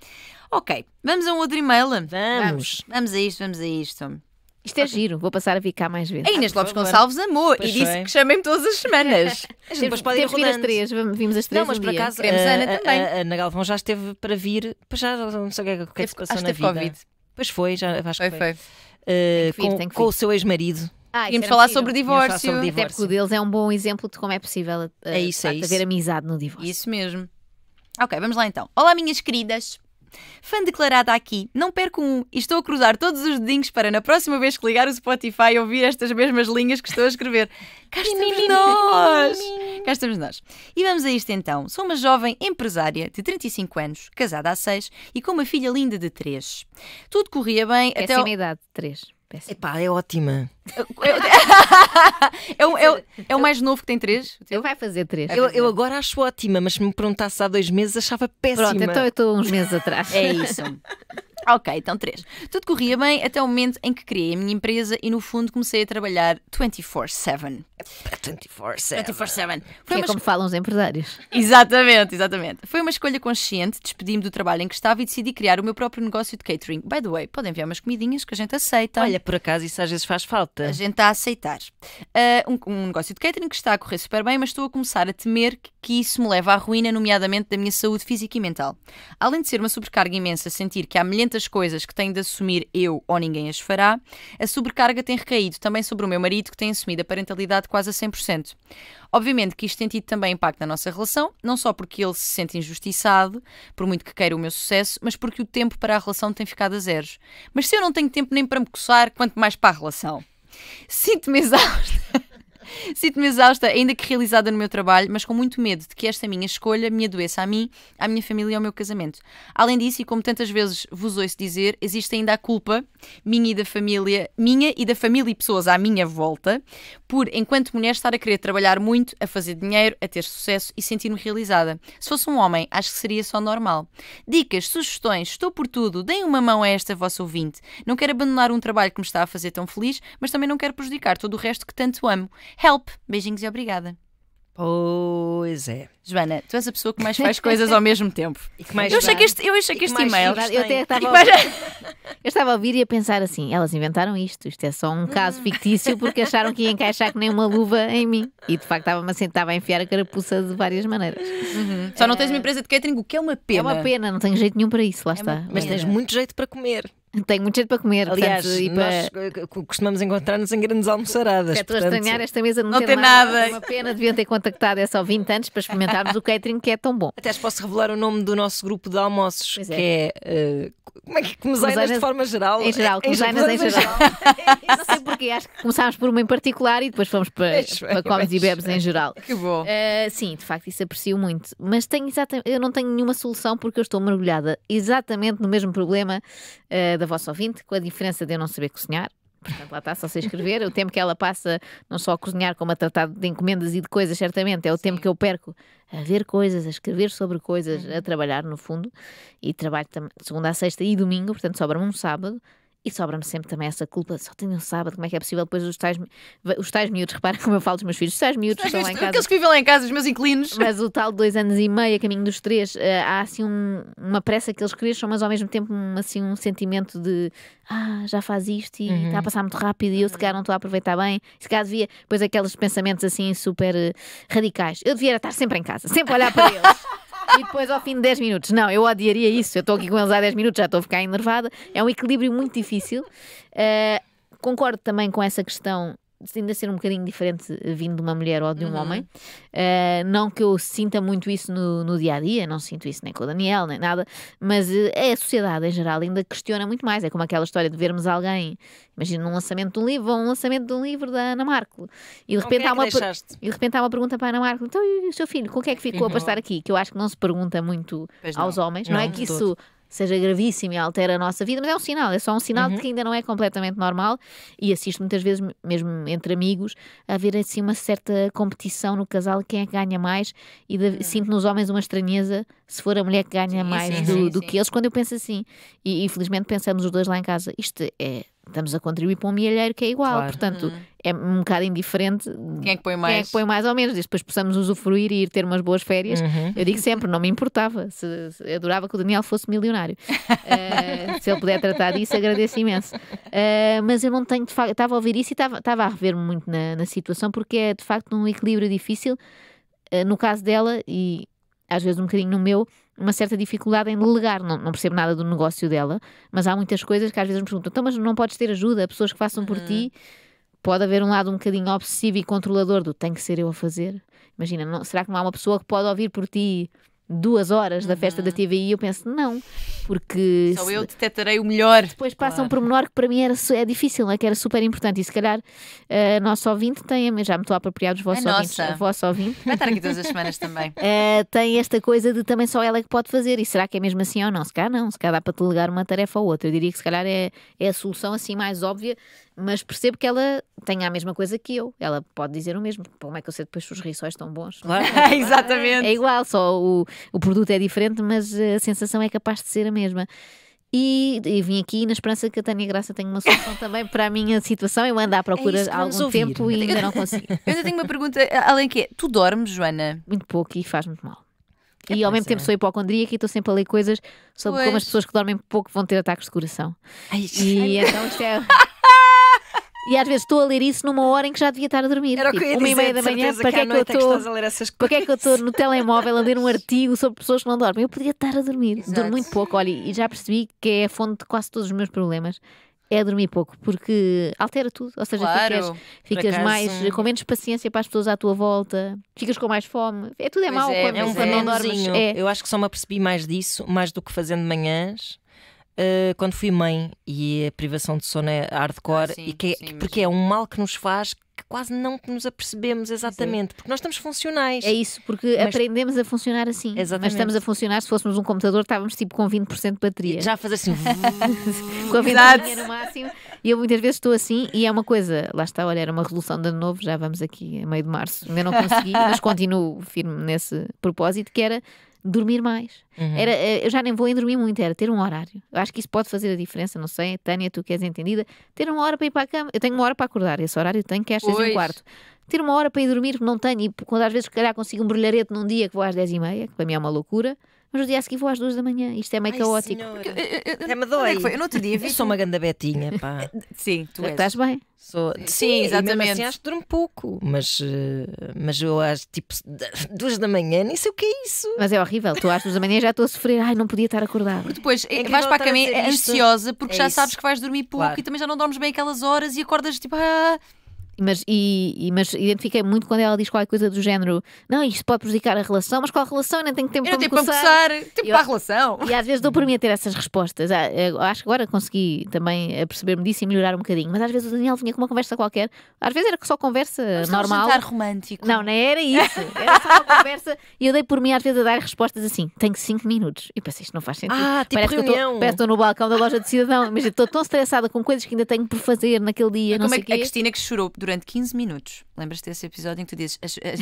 Ok, vamos a um outro e-mail? Vamos. Vamos a isto, vamos a isto. Isto é okay. giro, vou passar a vir cá mais vezes. A Inês ah, Lopes Gonçalves amou pois e disse foi. que chamem-me todas as semanas. (laughs) a gente depois pode ir vir as três, vimos as três. Não, mas um por acaso eh, Queremos Ana eh, também. A, eh, a Ana Galvão já esteve para vir, pois já não sei o que é que, é se passou ah, na vida. Covid. Pois foi, já acho que foi. foi. Uh, vir, com, com o seu ex-marido. Ah, Íamos falar sobre, divórcio. sobre divórcio. Até porque o deles é um bom exemplo de como é possível uh, é é amizade no divórcio. Isso mesmo. Ok, vamos lá então. Olá, minhas queridas. Fã declarada aqui, não perco um e estou a cruzar todos os dedinhos para na próxima vez que ligar o Spotify ouvir estas mesmas linhas que estou a escrever. Cá estamos nós! Cá estamos nós. E vamos a isto então. Sou uma jovem empresária de 35 anos, casada há 6 e com uma filha linda de 3. Tudo corria bem Péssima até. Ao... idade de 3. Epá, é ótima. é, o, é, é, o, mais novo que tem três? Eu vai fazer três. Eu, eu, agora acho ótima, mas se me perguntasse há dois meses achava péssima. Pronto, então eu estou uns meses atrás. é isso. (laughs) Ok, então três. Tudo corria bem até o momento em que criei a minha empresa e, no fundo, comecei a trabalhar 24-7. 24-7. 24-7. Foi é como falam os empresários. Exatamente, exatamente. Foi uma escolha consciente, despedi-me do trabalho em que estava e decidi criar o meu próprio negócio de catering. By the way, podem enviar umas comidinhas que a gente aceita. Olha, por acaso isso às vezes faz falta. A gente está a aceitar. Uh, um, um negócio de catering que está a correr super bem, mas estou a começar a temer que, isso me leve à ruína, nomeadamente da minha saúde física e mental. Além de ser uma sobrecarga imensa sentir que há milhões tantas coisas que tenho de assumir eu ou ninguém as fará, a sobrecarga tem recaído também sobre o meu marido, que tem assumido a parentalidade quase a 100%. Obviamente que isto tem tido também impacto na nossa relação, não só porque ele se sente injustiçado, por muito que queira o meu sucesso, mas porque o tempo para a relação tem ficado a zeros. Mas se eu não tenho tempo nem para me coçar, quanto mais para a relação. Sinto-me (laughs) exausta. (laughs) Sinto-me exausta, ainda que realizada no meu trabalho, mas com muito medo de que esta minha escolha me adoeça a mim, à minha família e ao meu casamento. Além disso, e como tantas vezes vos ouço dizer, existe ainda a culpa minha e da família, minha e da família e pessoas à minha volta, por, enquanto mulher, estar a querer trabalhar muito, a fazer dinheiro, a ter sucesso e sentir-me realizada. Se fosse um homem, acho que seria só normal. Dicas, sugestões, estou por tudo, deem uma mão a esta vossa ouvinte. Não quero abandonar um trabalho que me está a fazer tão feliz, mas também não quero prejudicar todo o resto que tanto amo. Help! Beijinhos e obrigada. Pois é. Joana, tu és a pessoa que mais faz coisas ao (laughs) mesmo tempo. eu, achei que este, eu achei que este e-mail. Eu, até estava (laughs) a... eu estava a ouvir e a pensar assim: elas inventaram isto, isto é só um caso fictício porque acharam que ia encaixar que nem uma luva em mim. E de facto estava-me estava a enfiar a carapuça de várias maneiras. Uhum. Só não tens ah. uma empresa de catering, o que é uma pena. É uma pena, não tenho jeito nenhum para isso, lá é está. Mas tens muito jeito para comer. Tenho muito jeito para comer. Aliás, portanto, nós eh, costumamos encontrar-nos em grandes almoçaradas. É portanto... estranhar esta mesa não, não tem nada. Uma pena, deviam ter contactado essa ao 20 anos para experimentarmos o (laughs) catering que é tão bom. Até posso revelar o nome do nosso grupo de almoços, é. que é uh, como é que comezainas de forma geral? Em geral, comezainas em, em geral. (laughs) não sei porquê, acho que começámos por uma em particular e depois fomos para, beijo, para comes e bebes em geral. Que bom. Uh, sim, de facto, isso aprecio muito. Mas tenho exatamente, eu não tenho nenhuma solução porque eu estou mergulhada exatamente no mesmo problema uh, da vossa ouvinte, com a diferença de eu não saber cozinhar Portanto, lá está só se escrever. É o tempo que ela passa, não só a cozinhar, como a tratar de encomendas e de coisas, certamente, é o Sim. tempo que eu perco a ver coisas, a escrever sobre coisas, a uhum. trabalhar, no fundo. E trabalho segunda a sexta e domingo, portanto, sobra-me um sábado e sobra-me sempre também essa culpa, só tenho um sábado, como é que é possível? Depois os tais, os tais miúdos, repara como eu falo dos meus filhos, os tais miúdos estão lá em casa. Aqueles que vivem lá em casa, os meus inclinos. (laughs) Mas o tal de dois anos e meio, a caminho dos três, eh, há assim um, uma pressa que eles cresçam, mas ao mesmo tempo um, assim, um sentimento de ah, já faz isto e uhum. está a uhum. passar muito rápido e eu se calhar não estou a aproveitar bem. Se calhar devia, depois aqueles pensamentos assim super eh, radicais. Eu devia estar sempre em casa, sempre olhar para eles. (laughs) e depois ao fim de 10 minutos. Não, eu odiaria isso. Eu estou aqui com eles há 10 minutos, já estou a ficar enervada. É um equilíbrio muito difícil. Uh, concordo também com essa questão ainda ser um bocadinho diferente eh, vindo de uma mulher ou de um uhum. homem. Uh, não que eu sinta muito isso no, no dia a dia, não sinto isso nem com o Daniel, nem nada, mas uh, a sociedade em geral ainda questiona muito mais. É como aquela história de vermos alguém, imagina um lançamento de um livro ou um lançamento de um livro da Ana Marco, e de repente, é há, uma e de repente há uma pergunta para a Ana Marco: então e o seu filho, com o que é que ficou uhum. a passar aqui? Que eu acho que não se pergunta muito pois aos não. homens, não, não é que isso. Todo seja gravíssimo e altera a nossa vida, mas é um sinal, é só um sinal uhum. de que ainda não é completamente normal e assisto muitas vezes, mesmo entre amigos, a haver assim uma certa competição no casal, quem é que ganha mais e de, uhum. sinto nos homens uma estranheza se for a mulher que ganha sim, mais sim, do, sim, do que eles, quando eu penso assim, e infelizmente pensamos os dois lá em casa, isto é estamos a contribuir para um milheiro que é igual. Claro. Portanto, uhum. é um bocado indiferente quem é que põe mais, quem é que põe mais ou menos. E depois possamos usufruir e ir ter umas boas férias. Uhum. Eu digo sempre, não me importava. Se, se, eu adorava que o Daniel fosse milionário. uh, (laughs) se ele puder tratar disso, agradeço imenso. Uh, mas eu não tenho, de facto, estava a ouvir isso e estava, estava a rever-me muito na, na, situação, porque é de facto um equilíbrio difícil. Uh, no caso dela, e às vezes um bocadinho no meu, uma certa dificuldade em delegar. Não, não percebo nada do negócio dela, mas há muitas coisas que às vezes me perguntam: então, mas não podes ter ajuda, pessoas que façam por uhum. ti. Pode haver um lado um bocadinho obsessivo e controlador do tem que ser eu a fazer. Imagina, não, será que não há uma pessoa que pode ouvir por ti duas horas da festa da uhum. TVI? Eu penso, não. Porque Só eu detectarei o melhor. Depois passa claro. um pormenor que para mim era, é difícil, é que era super importante. E se calhar uh, nosso ouvinte tem, já me estou a apropriar dos vossos ouvintes, nossa. a vosso ouvinte. Vai estar aqui todas as semanas também. Uh, (laughs) tem esta coisa de também só ela é que pode fazer. E será que é mesmo assim ou não? Se calhar não, se calhar dá para delegar uma tarefa ou outra. Eu diria que se calhar é, é a solução assim mais óbvia, mas percebo que ela tem a mesma coisa que eu. Ela pode dizer o mesmo. Como é que eu sei depois se os riçóis estão bons? Claro. (laughs) Exatamente. É igual, só o, o produto é diferente, mas a sensação é capaz de ser a mesma mesma. E, e, vim aqui na esperança que a Tânia Graça tenha uma solução também para a minha situação. Eu ando à é procura é há algum ouvir. tempo e ainda não consigo. (laughs) Eu ainda tenho uma pergunta, além que é, tu dormes, Joana? Muito pouco e faz muito mal. Que é e ao mesmo é. tempo sou hipocondríaca e estou sempre a ler coisas sobre pois. como as pessoas que dormem pouco vão ter ataques de coração. Ai, e então isto é. (laughs) (laughs) E às vezes estou a ler isso numa hora em que já devia estar a dormir. Era tipo, uma e meia da manhã, para que, é que, eu é estou, para que é que eu estou no telemóvel a ler um artigo sobre pessoas que não dormem? Eu podia estar a dormir. Exato. Durmo muito pouco, olha, e já percebi que é a fonte de quase todos os meus problemas. É dormir pouco, porque altera tudo. Ou seja, claro, ficas, ficas mais com menos paciência para as pessoas à tua volta, ficas com mais fome. É tudo é pois mau é, quando, é um quando é. não dormes. É. Eu acho que só me apercebi mais disso, mais do que fazendo manhãs uh, quando fui mãe e a privação de sono é hardcore, ah, sim, e que, é sim, porque é um mal que nos faz que quase não nos apercebemos exatamente, sim. porque nós estamos funcionais. É isso, porque mas... aprendemos a funcionar assim. Exatamente. Mas estamos a funcionar, se fôssemos um computador, estávamos tipo com 20% de bateria. Já faz assim, (laughs) com a no máximo. E eu muitas vezes estou assim, e é uma coisa, lá está, olha, era uma resolução de ano novo, já vamos aqui a meio de março, ainda não consegui, mas (laughs) continuo firme nesse propósito, que era dormir mais. Uhum. Era, eh, eu já nem vou em dormir muito, era ter um horário. Eu acho que isso pode fazer a diferença, não sei, Tânia, tu que és entendida, ter uma hora para ir para a cama. Eu tenho uma hora para acordar, esse horário tenho que é às seis e um quarto. Ter uma hora para ir dormir, não tenho, e quando às vezes, se calhar, consigo um brilharete num dia que vou às dez e meia, que para mim é uma loucura, mas no dia a seguir vou às duas da manhã. Isto é meio Ai, caótico. Porque, eu, eu, eu, Até me dói. É foi? Eu no outro dia vi. sou (laughs) uma ganda betinha, pá. (laughs) Sim, tu és. Estás bem? Sou... Sim, Sim assim exatamente. Assim, acho que durmo pouco, mas, eh, mas eu às tipo duas da manhã nem sei o que é isso. Mas é horrível, tu às duas da manhã já estou a sofrer. Ai, não podia estar acordada. Porque depois eh, é vais para a cama ansiosa porque é já isso. sabes que vais dormir pouco claro. e também já não dormes bem aquelas horas e acordas tipo. Ah, mas, e, mas identifiquei muito quando ela diz qualquer coisa do género: não, isto pode prejudicar a relação, mas qual a relação? Eu não tenho tempo eu não para tenho me coçar. tempo eu, para a relação. E às vezes dou por mim a ter essas respostas. Ah, acho que agora consegui também perceber-me disso e melhorar um bocadinho. Mas às vezes o Daniel vinha com uma conversa qualquer, às vezes era só conversa mas normal. Um romântico. Não, não era isso. Era só uma conversa (laughs) e eu dei por mim às vezes a dar respostas assim: tenho 5 minutos. E pensei, isto não faz sentido. Ah, tipo parece, reunião. que estou, parece que estou no balcão da loja de cidadão. Mas estou tão estressada com coisas que ainda tenho por fazer naquele dia. não como sei é que a Cristina que chorou durante 15 minutos. Lembras-te desse episódio em que tu dizes. As, as...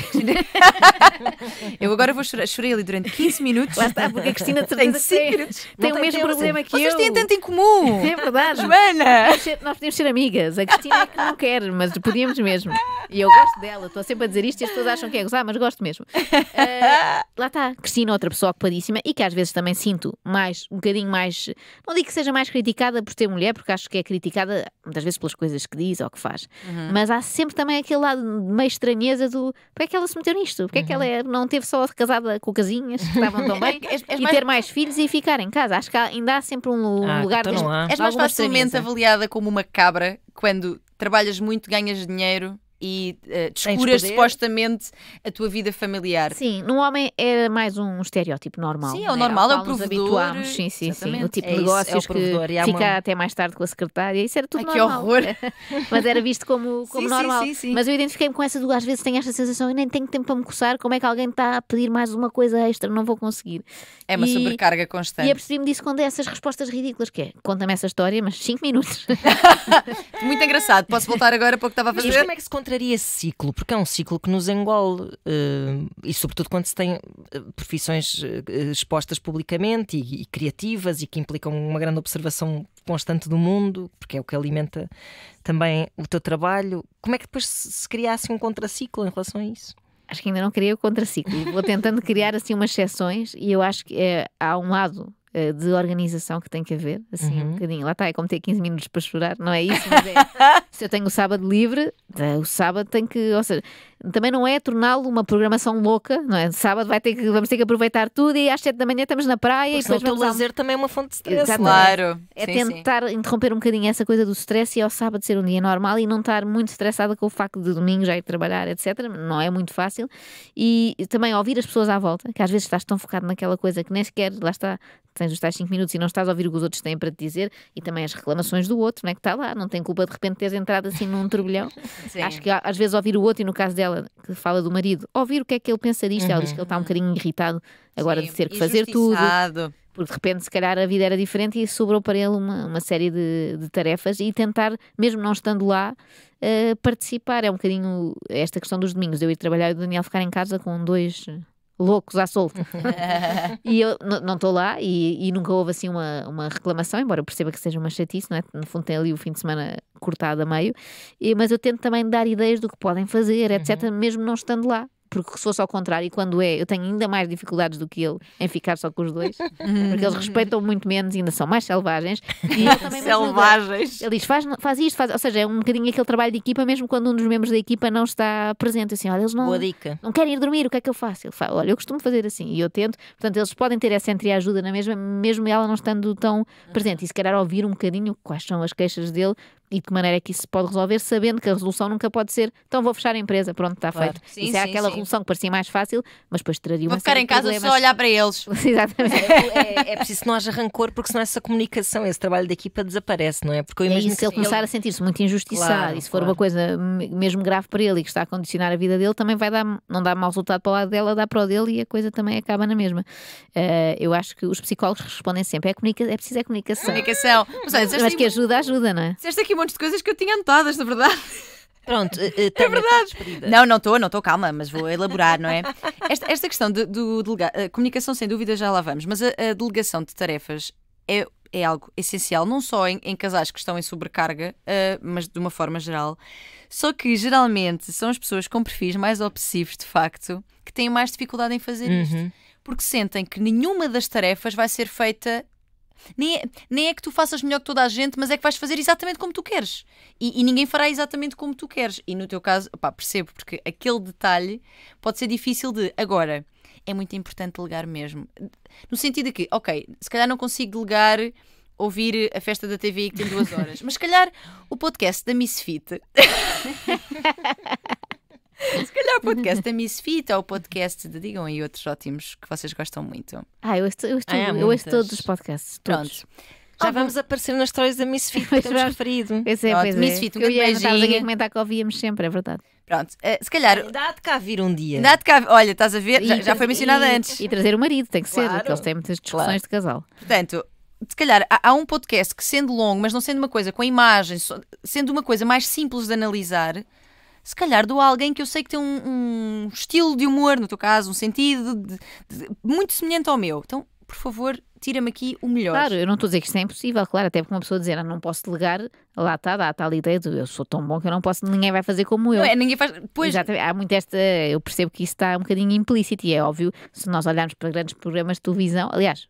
(laughs) eu agora vou chorar. Chorei ali durante 15 minutos. Lá está, porque a Cristina tem, tem, tem o mesmo problema que eu. Vocês têm tanto em comum. É verdade. Joana! Nós podíamos ser amigas. A Cristina é que não quer, mas podíamos mesmo. E eu gosto dela. Estou sempre a dizer isto e as pessoas acham que é gozar, mas gosto mesmo. Uh, (laughs) lá está. Cristina, outra pessoa ocupadíssima e que às vezes também sinto mais, um bocadinho mais. Não digo que seja mais criticada por ter mulher, porque acho que é criticada muitas vezes pelas coisas que diz ou que faz. Uhum. Mas mas há sempre também aquele lado meio estranheza do porque é que ela se meteu nisto? Porque é que ela uhum. não teve só casada com casinhas que estavam tão (laughs) é bem é, é, e mais... ter mais filhos e ficar em casa? Acho que ainda há sempre um ah, então lugar de. És mais facilmente avaliada como uma cabra quando trabalhas muito, ganhas dinheiro e uh, eh, descuras supostamente a tua vida familiar. Sim, no homem é mais um estereótipo normal. Sim, é o é? normal, é o provedor. Sim, sim, exatamente. sim. O tipo é de é negócios que fica uma... até mais tarde com a secretária. Isso era tudo Ai, normal. Que horror! (laughs) Mas era visto como, como sim, normal. Sim, sim, Mas eu identifiquei-me com essa do às vezes tenho esta sensação, e nem tenho tempo para me coçar, como é que alguém está a pedir mais uma coisa extra, não vou conseguir. É uma e... sobrecarga constante. E apercebi-me disso quando é essas respostas ridículas, que é, conta-me essa história, mas 5 minutos. (laughs) Muito engraçado, posso voltar agora para o que estava a fazer? Mas como é que se encontraria ciclo, porque é um ciclo que nos engole, eh, e sobretudo quando se tem eh, profissões eh, expostas publicamente e, e criativas e que implicam uma grande observação constante do mundo, porque é o que alimenta também o teu trabalho. Como é que depois se criasse assim um contraciclo em relação a isso? Acho que ainda não criei o contraciclo. Vou tentando criar assim umas exceções e eu acho que é, há um lado uh, de organização que tem que haver, assim, uhum. um bocadinho. Lá está, é como ter 15 minutos para chorar, não é isso? É, (laughs) se eu tenho o sábado livre, eh, o sábado tem que, ou seja, também não é torná-lo uma programação louca, não é? Sábado vai ter que, vamos ter que aproveitar tudo e às 7 da manhã estamos na praia pois e depois. O vamos lazer também é uma fonte de stress, é? claro. É, sim, tentar sim. interromper um bocadinho essa coisa do stress e ao sábado ser um dia normal e não estar muito estressada com o facto de domingo já ir trabalhar, etc. Não é muito fácil. E também ouvir as pessoas à volta, que às vezes estás tão focado naquela coisa que nem sequer lá está tens os tais 5 minutos e não estás a ouvir o que os outros têm para te dizer e também as reclamações do outro, não é? Que está lá, não tem culpa de repente teres entrado assim num turbilhão. (laughs) Sim. Acho que às vezes ouvir o outro e no caso dela ela, que fala do marido, ouvir o que é que ele pensa disto. Uhum. Ela diz que ele está um uhum. bocadinho irritado agora Sim, de ter que fazer tudo. Porque de repente, se calhar, a vida era diferente e sobrou para ele uma, uma série de, de tarefas e tentar, mesmo não estando lá, uh, participar. É um bocadinho esta questão dos domingos, de eu ir trabalhar e o Daniel ficar em casa com dois loucos à solta. (laughs) e eu não estou lá e, e, nunca houve assim uma, uma reclamação, embora eu perceba que seja uma chatice, não é? No fundo tem ali o fim de semana cortado a meio, e, mas eu tento também dar ideias do que podem fazer, etc., uhum. mesmo não estando lá porque se fosse ao contrário, e quando é, eu tenho ainda mais dificuldades do que ele em ficar só com os dois, porque eles (laughs) respeitam muito menos e ainda são mais selvagens. E (laughs) também selvagens. Ele diz: faz, faz isto, faz. Ou seja, é um bocadinho aquele trabalho de equipa, mesmo quando um dos membros da equipa não está presente. Assim, olha, eles não, não querem ir dormir, o que é que eu faço? Ele fala: olha, eu costumo fazer assim e eu tento. Portanto, eles podem ter essa entreajuda na mesma, mesmo ela não estando tão uhum. presente. E se calhar ouvir um bocadinho quais são as queixas dele, e de que maneira é que isso se pode resolver, sabendo que a resolução nunca pode ser então vou fechar a empresa, pronto, está claro. feito. Sim, isso sim, é aquela sim. resolução que parecia mais fácil, mas depois traria uma Vou ficar em casa problemas. só olhar para eles. (laughs) Exatamente. É, é, é, preciso que não haja rancor, porque senão essa comunicação, esse trabalho de equipa desaparece, não é? Porque eu é imagino é isso, que se ele começar ele... a sentir-se muito injustiçado claro, e se for claro. uma coisa mesmo grave para ele e que está a condicionar a vida dele, também vai dar, não dá mau resultado para o lado dela, dá para o dele e a coisa também acaba na mesma. Uh, eu acho que os psicólogos respondem sempre: é, comunica é preciso a é comunicação. Comunicação. Mas, olha, mas que ajuda, ajuda, não é? Disseste aqui monte de coisas que eu tinha anotadas, na verdade. Pronto, eh, eh, é verdade. Não, não estou, não estou calma, mas vou elaborar, não é? Esta, esta questão do, do delega... Eh, comunicação, sem dúvida, já lá vamos, mas a, a delegação de tarefas é, é algo essencial, não só em, em casais que estão em sobrecarga, uh, mas de uma forma geral. Só que geralmente são as pessoas com perfis mais obsessivos, de facto, que têm mais dificuldade em fazer uhum. isto. Porque sentem que nenhuma das tarefas vai ser feita nem é, nem é que tu faças melhor que toda a gente, mas é que vais fazer exatamente como tu queres. E, e ninguém fará exatamente como tu queres. E no teu caso, pá, percebo, porque aquele detalhe pode ser difícil de. Agora, é muito importante delegar mesmo. No sentido de que, ok, se calhar não consigo delegar ouvir a festa da TV que tem duas horas, mas se calhar o podcast da Miss (laughs) (laughs) Se calhar o podcast da Miss Fita ou o podcast de Digam e outros ótimos que vocês gostam muito. Ah, eu ouço, eu estou ah, é, eu ouço todos os podcasts. Todos. Pronto. Já oh, vamos aparecer nas histórias da Miss Fit (laughs) que temos referido. Pois é, o pois é. Miss Fit, um eu ia estar aqui a comentar que ouvíamos sempre, é verdade. Pronto, uh, se calhar. Dá de cá vir um dia. Dá de cá, olha, estás a ver, já, já, foi mencionado antes. E trazer o marido, tem que claro. ser, porque eles têm muitas discussões claro. de casal. Portanto, se calhar há, há, um podcast que, sendo longo, mas não sendo uma coisa com imagem, sendo uma coisa mais simples de analisar, se calhar dou a alguém que eu sei que tem um, um estilo de humor, no teu caso, um sentido de, de, muito semelhante ao meu. Então, por favor, tira-me aqui o melhor. Claro, eu não estou a dizer que isto é impossível, claro, até porque uma pessoa dizer, ah, não posso delegar, lá está, dá a tal ideia de eu sou tão bom que eu não posso, ninguém vai fazer como eu. Não é, ninguém faz. Pois. Exatamente, há muito esta, eu percebo que isso está um bocadinho implícito e é óbvio, se nós olharmos para grandes programas de televisão, aliás,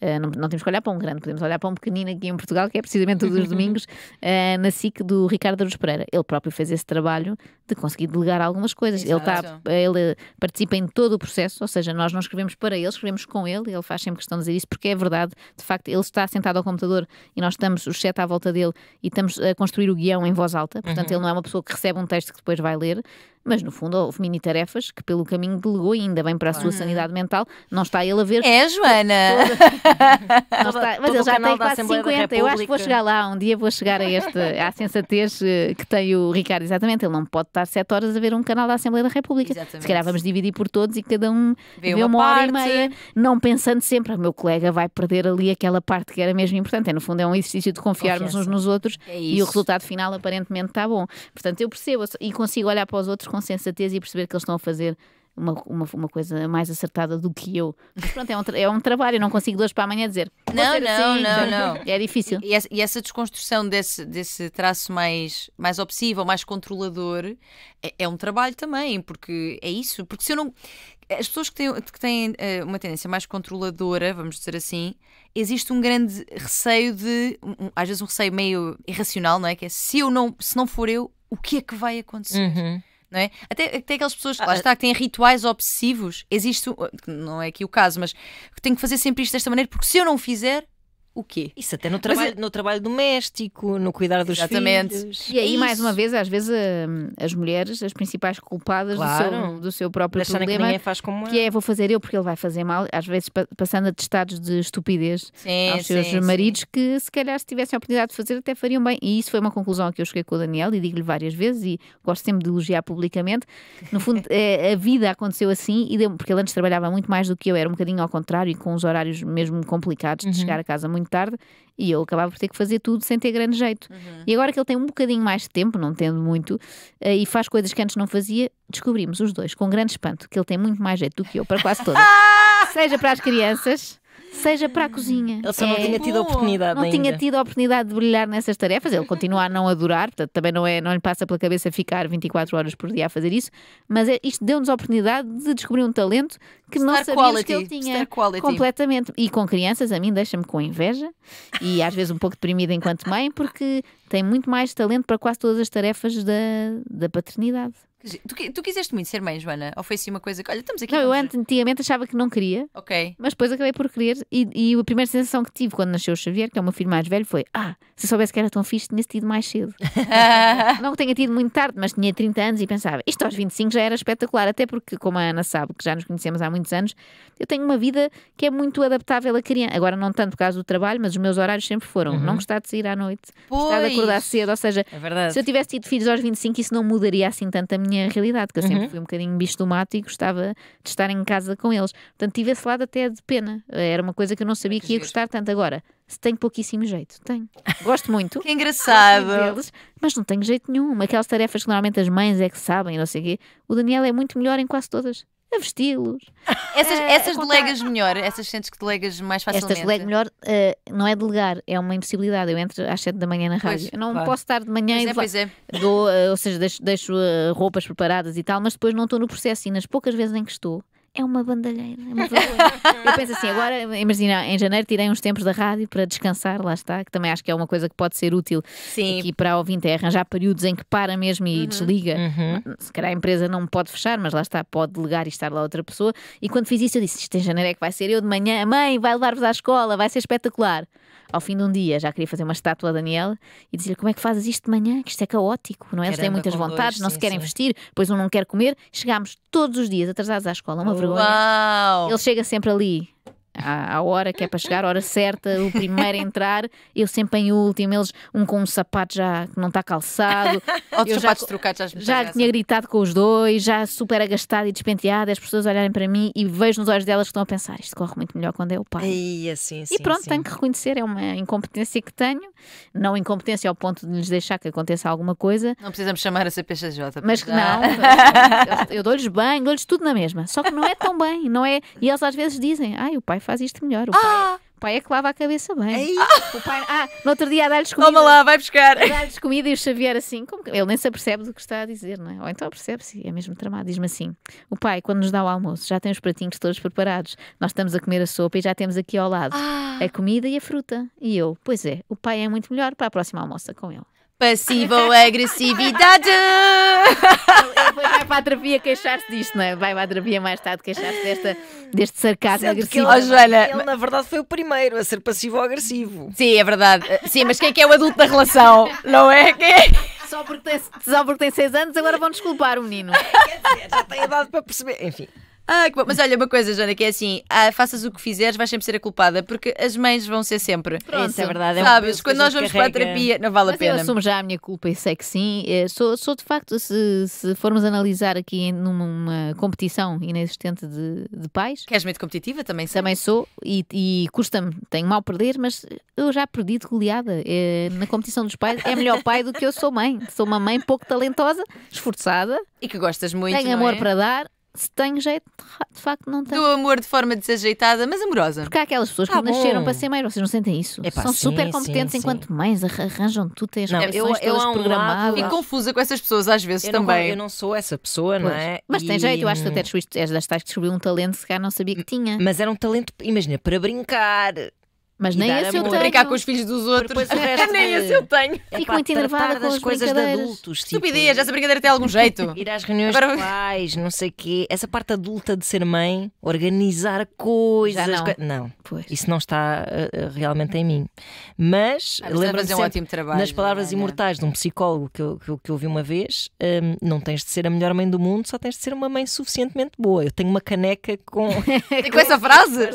eh, não, não, temos que olhar para um grande, podemos olhar para um pequenino aqui em Portugal, que é precisamente todos os (laughs) domingos, uh, na SIC do Ricardo Aruz Pereira. Ele próprio fez esse trabalho de conseguir delegar algumas coisas. Ele, tá, ele, participa em todo o processo, ou seja, nós não escrevemos para ele, escrevemos com ele, ele faz sempre questão de dizer isso, porque é verdade, de facto, ele está sentado ao computador e nós estamos, os sete à volta dele, e estamos a construir o guião em voz alta, portanto, uhum. ele não é uma pessoa que recebe um texto que depois vai ler mas no fundo houve mini tarefas que pelo caminho delegou e ainda bem para a sua sanidade mental, não está ele a ver. É, Joana! Toda... (laughs) não está... Mas ele já tem quase 50, eu acho que vou chegar lá, um dia vou chegar a este, à sensatez eh, que tem o Ricardo, exatamente, ele não pode estar 7 horas a ver um canal da Assembleia da República. Exatamente. Se calhar vamos dividir por todos e cada um vê, vê uma, uma hora e meia, não pensando sempre, ah, o meu colega vai perder ali aquela parte que era mesmo importante. É, no fundo é um exercício de confiarmos Confiança. uns nos outros é e o resultado final aparentemente está bom. Portanto, eu percebo e consigo olhar para os outros com sensatez e perceber que eles estão a fazer uma, uma, uma, coisa mais acertada do que eu. Mas pronto, é um, é um trabalho, eu não consigo de hoje para amanhã dizer. Não, não, assim, não, não. (laughs) É difícil. E, e, essa desconstrução desse, desse traço mais, mais obsessivo, mais controlador, é, é, um trabalho também, porque é isso. Porque se eu não. As pessoas que têm, que têm uh, uma tendência mais controladora, vamos dizer assim, existe um grande receio de. Um, às vezes um receio meio irracional, não é? Que é se eu não, se não for eu, o que é que vai acontecer? Uhum não é? Até, até aquelas pessoas, lá ah, está, que têm rituais obsessivos, existe, uh, não é aqui o caso, mas tenho que fazer sempre isto desta maneira, porque se eu não fizer, o quê? Isso até no trabalho, Mas, é no trabalho doméstico, no cuidar dos exatamente. filhos. E aí, Isso. É mais uma vez, às vezes hum, as mulheres, as principais culpadas claro. do, seu, do seu próprio Deixando problema, que, faz como que é, é vou fazer eu porque ele vai fazer mal, às vezes passando atestados de estupidez sim, aos seus sim, maridos sim. que se calhar se tivessem a oportunidade de fazer até fariam bem. E isso foi uma conclusão que eu cheguei com o Daniel e digo-lhe várias vezes e gosto sempre de elogiar publicamente. No fundo, (laughs) a vida aconteceu assim, e deu, porque ele antes trabalhava muito mais do que eu, era um bocadinho ao contrário e com os horários mesmo complicados de uhum. chegar a casa muito muito tarde e eu acabava por ter que fazer tudo sem ter grande jeito. Uhum. E agora que ele tem um bocadinho mais de tempo, não tendo muito, eh, e faz coisas que antes não fazia, descobrimos os dois, com grande espanto, que ele tem muito mais jeito do que eu para quase todas. (laughs) Seja para as crianças seja para a hum. cozinha. Ele só não é. tinha tido a oportunidade Não ainda. tinha tido a oportunidade de brilhar nessas tarefas. Ele continua a não adorar, portanto, também não, é, não lhe passa pela cabeça ficar 24 horas por dia a fazer isso. Mas é, isto deu-nos a oportunidade de descobrir um talento que Star não sabíamos quality. que ele tinha. Completamente. E com crianças, a mim deixa-me com inveja e às vezes um pouco deprimida enquanto mãe, porque tem muito mais talento para quase todas as tarefas da, da paternidade. Tu, tu quiseste muito ser mãe, Joana? Ou foi assim uma coisa que. Olha, estamos aqui. Não, eu antigamente achava que não queria. Ok. Mas depois acabei por querer. E, e a primeira sensação que tive quando nasceu o Xavier, que é o meu filho mais velho, foi: Ah, se soubesse que era tão fixe, tinha tido mais cedo. (laughs) não que tenha tido muito tarde, mas tinha 30 anos e pensava: Isto aos 25 já era espetacular. Até porque, como a Ana sabe, que já nos conhecemos há muitos anos, eu tenho uma vida que é muito adaptável a criança. Agora, não tanto por causa do trabalho, mas os meus horários sempre foram: uhum. Não gostar de sair à noite, gostar de acordar cedo, ou seja, é se eu tivesse tido filhos aos 25, isso não mudaria assim tanto a minha realidade, que eu uhum. sempre fui um bocadinho bicho do mato e gostava de estar em casa com eles. Portanto, tive esse lado até de pena. Era uma coisa que eu não sabia é que, que ia gostar tanto agora. Se tem pouquíssimo jeito, tenho. Gosto muito. (laughs) que engraçado. Deles, mas não tenho jeito nenhum. Aquelas tarefas que normalmente as mães é que sabem, não sei o quê. O Daniel é muito melhor em quase todas a vesti-los. (laughs) Essas, é, essas é delegas melhor, essas sentes que delegas mais facilmente? Estas delegas melhor, uh, não é delegar, é uma impossibilidade. Eu entro às 7 da manhã na rádio. Pois, não claro. posso estar de manhã pois e é, pois é. Dou, uh, ou seja, deixo, deixo uh, roupas preparadas e tal, mas depois não estou no processo e nas poucas vezes em que estou é uma bandalheira, é uma (laughs) Eu penso assim, agora, imagina, em janeiro tirei uns tempos da rádio para descansar, lá está, que também acho que é uma coisa que pode ser útil Sim. aqui para a ouvinte, é arranjar períodos em que para mesmo e uhum. desliga. Uhum. Se calhar a empresa não pode fechar, mas lá está, pode delegar e estar lá outra pessoa. E quando fiz isso, eu disse: isto em janeiro é que vai ser eu de manhã, mãe vai levar-vos à escola, vai ser espetacular. Ao fim de um dia, já queria fazer uma estátua a Daniela e dizer como é que fazes isto de manhã, que isto é caótico, não é? Eles têm muitas vontades, dois, sim, não se querem sim. vestir, pois um não quer comer. Chegámos todos os dias atrasados à escola, uma vergonha vergonha. Uau. Ele chega sempre ali à, à hora que é para chegar, hora certa, o primeiro a entrar, eu sempre em último, eles um com um sapato já que não está calçado. Outros eu sapatos já, trocados Já tinha gritado com os dois, já super agastado e despenteado, as pessoas olharem para mim e vejo nos olhos delas que estão a pensar, isto corre muito melhor quando é o pai. Assim, e, assim, sim, e pronto, sim. tenho que reconhecer, é uma incompetência que tenho, não incompetência ao ponto de lhes deixar que aconteça alguma coisa. Não precisamos chamar a CPCJ. Mas que não, eu, (laughs) eu dou-lhes bem, dou-lhes tudo na mesma, só que não é tão bem, não é? E eles às vezes dizem, ai, o pai faz isto melhor. O ah! pai, o pai é que lava a cabeça bem. O pai, ah, no outro dia dá-lhes comida. Toma lá, vai buscar. Dá-lhes comida e o Xavier assim, como que, ele nem se apercebe do que está a dizer, não é? Ou então percebe-se, é mesmo tramado. Diz-me assim: o pai, quando nos dá o almoço, já tem os pratinhos todos preparados. Nós estamos a comer a sopa e já temos aqui ao lado ah. a comida e a fruta. E eu, pois é, o pai é muito melhor para a próxima almoça com ele. Passivo ou agressividade! Ele vai é, para a terapia queixar-se disto, não é? Vai para a terapia mais tarde queixar-se desta, deste sarcasmo Sendo agressivo. Ele, oh, Joana, ele, na verdade, foi o primeiro a ser passivo ou agressivo. Sim, é verdade. Sim, mas quem é que é o adulto da relação? Não é? Quem é? Só porque tem 6 anos, agora vão desculpar o menino. Quer dizer, já tem idade para perceber. Enfim. Ah, mas olha uma coisa, Joana, que é assim: ah, faças o que fizeres, vais sempre ser a culpada, porque as mães vão ser sempre. Pronto. Isso é verdade. É Sabes, quando nós vamos carrega. para a terapia, não vale mas a pena. Eu assumo já a minha culpa e sei é que sim. Eh, sou, sou de facto, se, se formos analisar aqui numa competição inexistente de, de pais. Queres muito competitiva também? Sim. Também sou e, e custa-me, tenho mal perder, mas eu já perdi de goleada. Eh, na competição dos pais, é melhor pai do que eu sou mãe. Sou uma mãe pouco talentosa, esforçada. E que gostas muito. Tenho amor é? para dar se tem jeito, de facto não tem. Do amor de forma desajeitada, mas amorosa. Porque há aquelas pessoas que ah, nasceram para ser mães, vocês não sentem isso? São sim, super competentes sim, enquanto sim. mães, arranjam tudo, têm as não, eu, eu, todas um programadas. confusa com essas pessoas às vezes eu também. Não, eu não sou essa pessoa, pois. não é? Mas e... tem jeito, eu acho que hum, até descobriste, és das tais que descobriu um talento, se calhar não sabia que tinha. Mas era um talento, imagina, para brincar. Mas nem esse eu tenho. brincar com os filhos dos outros. (laughs) nem esse eu tenho. Fico muito enervada com as coisas de adultos. Tipo... Estupidez, essa brincadeira tem algum jeito. (laughs) Ir às reuniões Agora... de pais, não sei o quê. Essa parte adulta de ser mãe, organizar coisas. Já não, co... não. Pois. isso não está uh, realmente em mim. Mas, ah, mas lembra-me um ótimo trabalho. Nas palavras imortais de um psicólogo que eu, que eu, que eu ouvi uma vez, um, não tens de ser a melhor mãe do mundo, só tens de ser uma mãe suficientemente boa. Eu tenho uma caneca com. (laughs) com essa frase?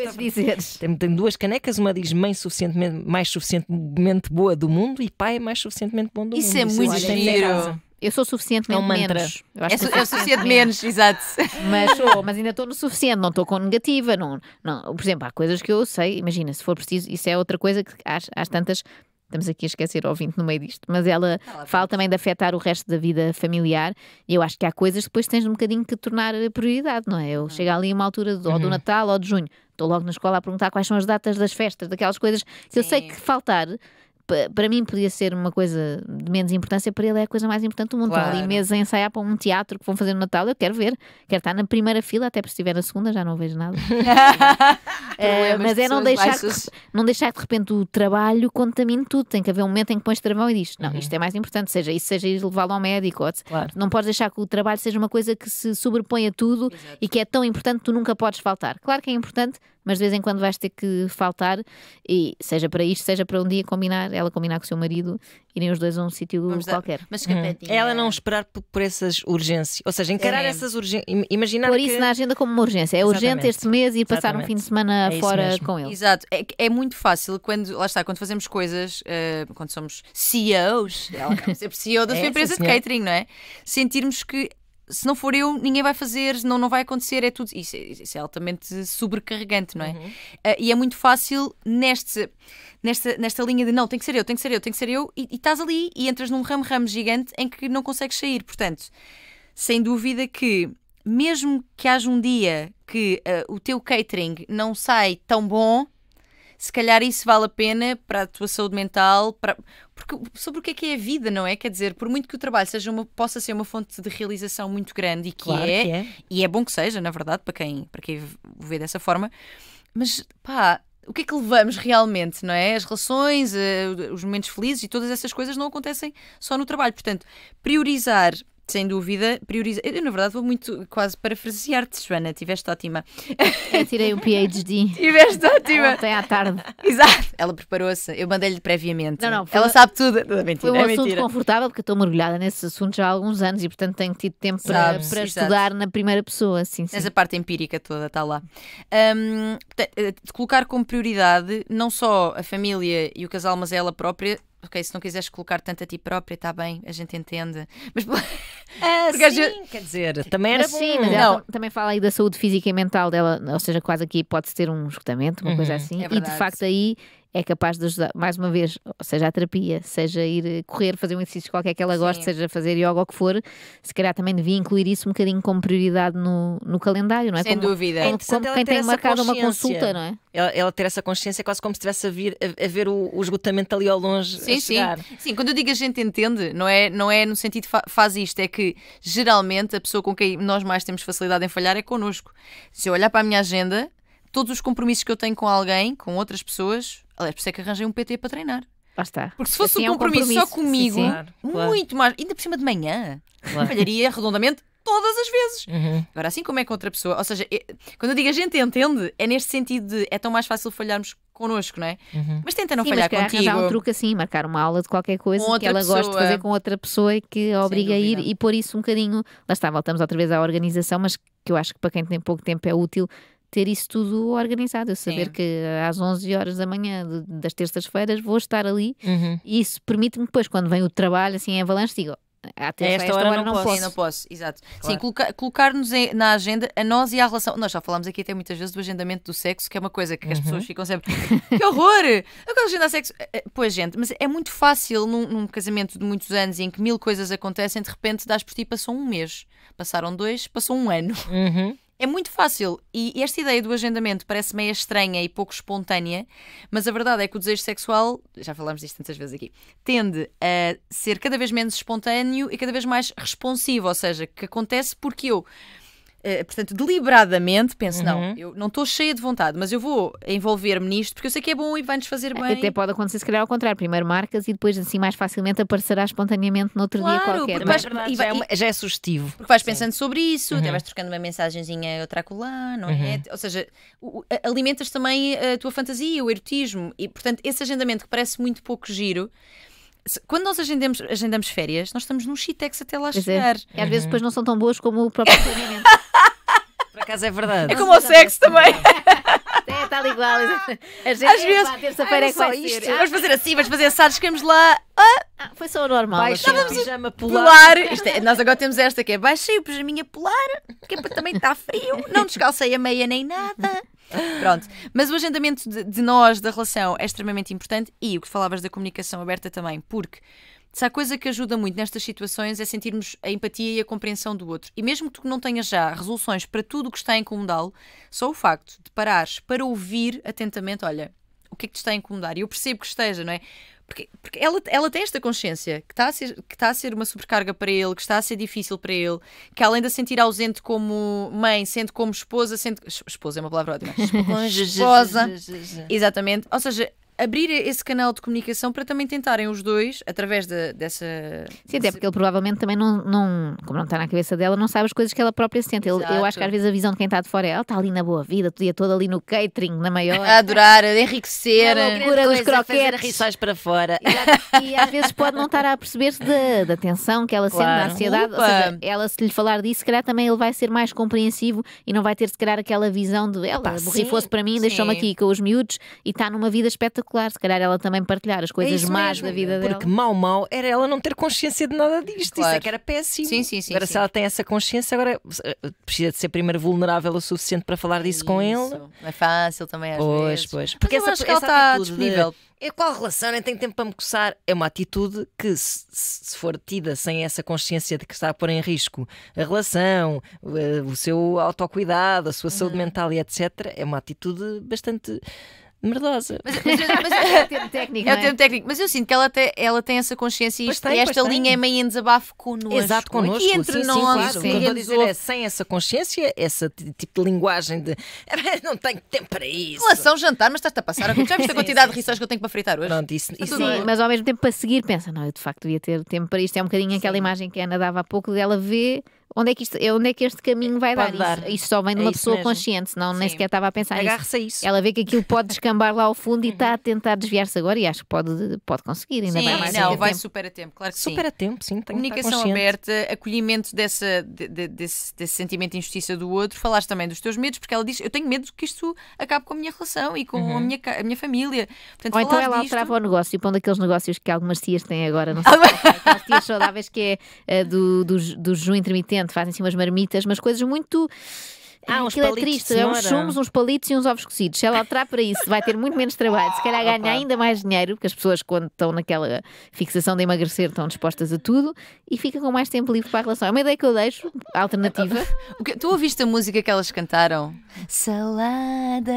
Tenho, duas canecas, uma diz mãe suficientemente, mais suficientemente boa do mundo e pai mais suficientemente bom do Isso mundo. É isso é muito giro. Eu sou suficientemente é um mantra. menos. Eu, acho é, que eu sou é suficiente menos, exato. (laughs) Mas, mas ainda estou no suficiente, não estou com negativa. Não, não. Por exemplo, há coisas que eu sei, imagina, se for preciso, isso é outra coisa que às, tantas. Estamos aqui a esquecer o ouvinte no meio disto, mas ela fala também de afetar o resto da vida familiar. E eu acho que há coisas que depois tens um bocadinho que tornar prioridade, não é? Eu ah. chego ali a uma altura, de, ou do uhum. Natal ou de junho, estou logo na escola a perguntar quais são as datas das festas, daquelas coisas que Sim. eu sei que faltar para mim podia ser uma coisa de menos importância, para ele é a coisa mais importante do mundo. Claro. Estão ali meses a ensaiar para um teatro que vão fazer no Natal, eu quero ver, quero estar na primeira fila, até porque se estiver na segunda já não vejo nada. (laughs) Eh, é, mas é não deixar, que, não deixar de repente o trabalho contamine tudo. Tem que haver um momento em que pões travão e dizes: Não, uhum. isto é mais importante, seja isso, seja ir levá-lo ao médico. Claro. Não podes deixar que o trabalho seja uma coisa que se sobrepõe a tudo Exato. e que é tão importante que tu nunca podes faltar. Claro que é importante, mas de vez em quando vais ter que faltar, e seja para isto, seja para um dia combinar, ela combinar com o seu marido, irem os dois a um sítio qualquer. Dar, mas hum. Ela não esperar por, por, essas urgências, ou seja, encarar é. essas urgências, imaginar Por isso que... na agenda como uma urgência, é Exatamente. urgente este mês e passar um fim de semana é fora com ele. Exato, é, é, muito fácil quando, lá está, quando fazemos coisas, uh, quando somos CEOs, ela sempre CEO da (laughs) é, sua empresa de catering, não é? Sentirmos que se não for eu, ninguém vai fazer, não, não vai acontecer, é tudo. Isso, isso é altamente sobrecarregante, não é? Uhum. Uh, e é muito fácil neste, nesta, nesta linha de não, tem que ser eu, tem que ser eu, tem que ser eu, e, e estás ali e entras num ramo-ramo gigante em que não consegues sair. Portanto, sem dúvida que, mesmo que haja um dia que uh, o teu catering não sai tão bom se calhar isso vale a pena para a tua saúde mental, para... Porque, sobre o que é que é a vida, não é? Quer dizer, por muito que o trabalho seja uma, possa ser uma fonte de realização muito grande e que, claro é, que é, e é bom que seja, na verdade, para quem, para quem vê dessa forma, mas pá, o que é que levamos realmente, não é? As relações, eh, os momentos felizes e todas essas coisas não acontecem só no trabalho. Portanto, priorizar sem dúvida, prioriza. Eu, na verdade, vou muito quase parafrasear-te, Joana. Tiveste ótima. Eu tirei o PhD. (laughs) Tiveste ótima. Ontem à tarde. Exato. Ela preparou-se. Eu mandei-lhe previamente. Não, não. Ela sabe tudo. É mentira, foi um é assunto mentira. confortável, porque eu estou mergulhada nesse assunto já há alguns anos e, portanto, tenho tido tempo Sabes, para, para estudar na primeira pessoa. Sim, sim. Essa parte empírica toda está lá. Um, de eh, colocar como prioridade não só a família e o casal, mas é ela própria, ok, se não quiseres colocar tanto a ti própria, está bem, a gente entende. Mas (laughs) ah, sim, gente... quer dizer, também era assim, sim, mas não. também fala aí da saúde física e mental dela, ou seja, quase aqui pode-se ter um esgotamento, uma uhum, coisa assim, é e de facto aí é capaz de ajudar, mais uma vez, seja a terapia, seja ir eh, correr, fazer um exercício qualquer que ela goste, seja fazer yoga ou o que for, se calhar também devia incluir isso um bocadinho como prioridade no, no calendário, não é? Sem como, dúvida. Como, é como quem tem marcado uma consulta, não é? Ela, ela, ter essa consciência é quase como se estivesse a, vir, a, a ver o, o, esgotamento ali ao longe. Sim, sim. Sim, quando eu digo a gente entende, não é, não é no sentido fa faz isto, é que geralmente a pessoa com quem nós mais temos facilidade em falhar é connosco. Se eu olhar para a minha agenda, todos os compromissos que eu tenho com alguém, com outras pessoas, Aliás, por isso é que arranjei um PT para treinar. está. Porque se fosse assim um, compromisso é um, compromisso só comigo, sim, sim. Claro, muito mais, ainda por cima de manhã, claro. falharia redondamente todas as vezes. Uhum. Agora, assim como é com outra pessoa, ou seja, é, quando eu digo a gente entende, é neste sentido de é tão mais fácil falharmos connosco, não é? Uhum. Mas tenta não Sim, falhar mas contigo. Arranjar um truque assim, marcar uma aula de qualquer coisa que ela gosta de fazer com outra pessoa e que a obriga a ir e pôr isso um bocadinho. Lá está, voltamos outra vez à organização, mas que eu acho que para quem tem pouco tempo é útil ter isso tudo organizado. Eu saber Sim. que às 11 horas da manhã de, das terças-feiras vou estar ali uhum. e isso permite-me depois, quando vem o trabalho, assim, em avalanche, digo, ah, Até esta, esta hora, hora não, não posso. posso. Sim, não posso, exato. Claro. Sim, colocar-nos na agenda a nós e à relação. Nós já falámos aqui até muitas vezes do agendamento do sexo, que é uma coisa que uhum. as pessoas ficam sempre. que horror! Eu quero agendar sexo. Eh, eh, pois, gente, mas é muito fácil num, num, casamento de muitos anos em que mil coisas acontecem, de repente das por ti, passou um mês, passaram dois, passou um ano. Uhum. É muito fácil. E esta ideia do agendamento parece meio estranha e pouco espontânea, mas a verdade é que o desejo sexual, já falámos disto tantas vezes aqui, tende a ser cada vez menos espontâneo e cada vez mais responsivo, ou seja, que acontece porque eu eh, portanto, deliberadamente penso, uhum. não, eu não estou cheia de vontade, mas eu vou envolver-me nisto porque eu sei que é bom e vai-nos fazer bem. Até pode acontecer, se calhar, ao contrário. Primeiro marcas e depois, assim, mais facilmente aparecerá espontaneamente noutro claro, dia qualquer. mas, é? vai, já, é, já é sugestivo. Porque vais Sim. pensando sobre isso, uhum. até vais trocando uma mensagenzinha outra colar, não é? uhum. é? Ou seja, alimentas também a tua fantasia, o erotismo. E, portanto, esse agendamento que parece muito pouco giro quando nós agendamos, agendamos férias, nós estamos num shitex até lá pois é. chegar. É. E às vezes uhum. depois não são tão boas como o próprio (laughs) planeamento acaso é verdade. É como o sexo também. (laughs) É tal igual. A gente, Às é, vezes. Terça-feira é só isto. Ah. Vamos fazer assim, vamos fazer que chegamos lá. Ah, ah, foi só o normal. Baixei assim, o pijama a polar. É, nós agora temos esta que é baixei o pijaminha polar, que é também está frio. Não descalcei a meia nem nada. Pronto. Mas o agendamento de, de nós, da relação, é extremamente importante e o que falavas da comunicação aberta também, porque se há coisa que ajuda muito nestas situações é sentirmos a empatia e a compreensão do outro. E mesmo que tu não tenhas já resoluções para tudo o que está a incomodá-lo, só o facto de parares para ouvir atentamente, olha, o que é que te está a incomodar? E eu percebo que esteja, não é? Porque, porque ela, ela tem esta consciência que está, a ser, que está a ser uma sobrecarga para ele, que está a ser difícil para ele, que além de a sentir ausente como mãe, sente como esposa, sente. Esposa é uma palavra ótima. (laughs) Esposa. (laughs) Exatamente. Ou seja, abrir esse canal de comunicação para também tentarem os dois, através de, dessa. Sim, até porque ele provavelmente também não, não, como não está na cabeça dela, não sabe as coisas que ela própria sente. Ele, eu acho que às vezes a visão de quem está de fora é ela está ali na boa vida, o dia todo ali no catering, na maior. A adorar, a enriquecer, a loucura dos é croquetes. para fora. E, e às vezes pode não estar a perceber-se da tensão que ela claro. sente, da ansiedade. Ou seja, ela, se lhe falar disso, se calhar também ele vai ser mais compreensivo e não vai ter, se calhar, aquela visão de ela se se para mim, deixou-me aqui com os miúdos e está numa vida espetacular espetacular. Se calhar ela também partilhar as é coisas é más mesmo, da vida porque dela. Porque mal, mal era ela não ter consciência de nada disto. Claro. Isso é que era péssimo. Sim, sim, sim. Agora, sim. se ela tem essa consciência, agora eh, precisa de ser primeiro vulnerável o suficiente para falar disso com ele. Não é fácil também, às pois, vezes. Pois, Porque Mas essa, acho que ela está disponível. De... qual relação? Nem tenho tempo para me coçar. É uma atitude que, se, se, for tida sem essa consciência de que está a pôr em risco a relação, o, eh, o seu autocuidado, a sua uhum. saúde mental e etc., é uma atitude bastante merdosa. Mas, mas, eu, mas é termo técnico. É o é? termo técnico. Mas eu sinto que ela, te, ela tem essa consciência e tem, esta linha tem. é meio em desabafo connosco. Exato, connosco. E entre sim, nós, sim, claro. sim. Estou a dizer, é, sem essa consciência, essa tipo de linguagem de ah, não tenho tempo para isso. Relação jantar, mas estás-te a passar. Já viste a (laughs) quantidade de rissóis que eu tenho para fritar hoje? Pronto, isso, isso Sim, é. mas ao mesmo tempo para seguir pensa, não, eu de facto devia ter tempo para isto. É um bocadinho aquela imagem que a Ana dava há pouco dela ver onde é que, isto, onde é que este caminho vai pode dar? dar. Isso, isso, só vem de é uma é pessoa mesmo. consciente, senão Sim. nem sequer estava a pensar nisso. isso. Ela vê que aquilo pode descambar lá ao fundo e está a uhum. tentar desviar-se agora e acho que pode, pode conseguir, ainda sim, mais. Não, vai tempo. super a tempo, claro que sim. a tempo, sim. Comunicação aberta, acolhimento dessa, de, de, desse, desse sentimento de injustiça do outro, falaste também dos teus medos, porque ela diz: Eu tenho medo que isto acabe com a minha relação e com uhum. a, minha, a minha família. Portanto, Ou então ela disto... alterava o negócio, pondo aqueles negócios que algumas tias têm agora, não (laughs) sei, aquelas tias saudáveis que é uh, do, do, do, do jejum intermitente fazem-se assim umas marmitas, mas coisas muito. Ah, Aquilo é triste, é uns sumos, uns palitos e uns ovos cozidos. Se ela alterar para isso, vai ter muito menos trabalho. Se calhar ganha Opa. ainda mais dinheiro, porque as pessoas, quando estão naquela fixação de emagrecer, estão dispostas a tudo e fica com mais tempo livre para a relação. É uma ideia que eu deixo, alternativa. (laughs) tu ouviste a música que elas cantaram? Salada,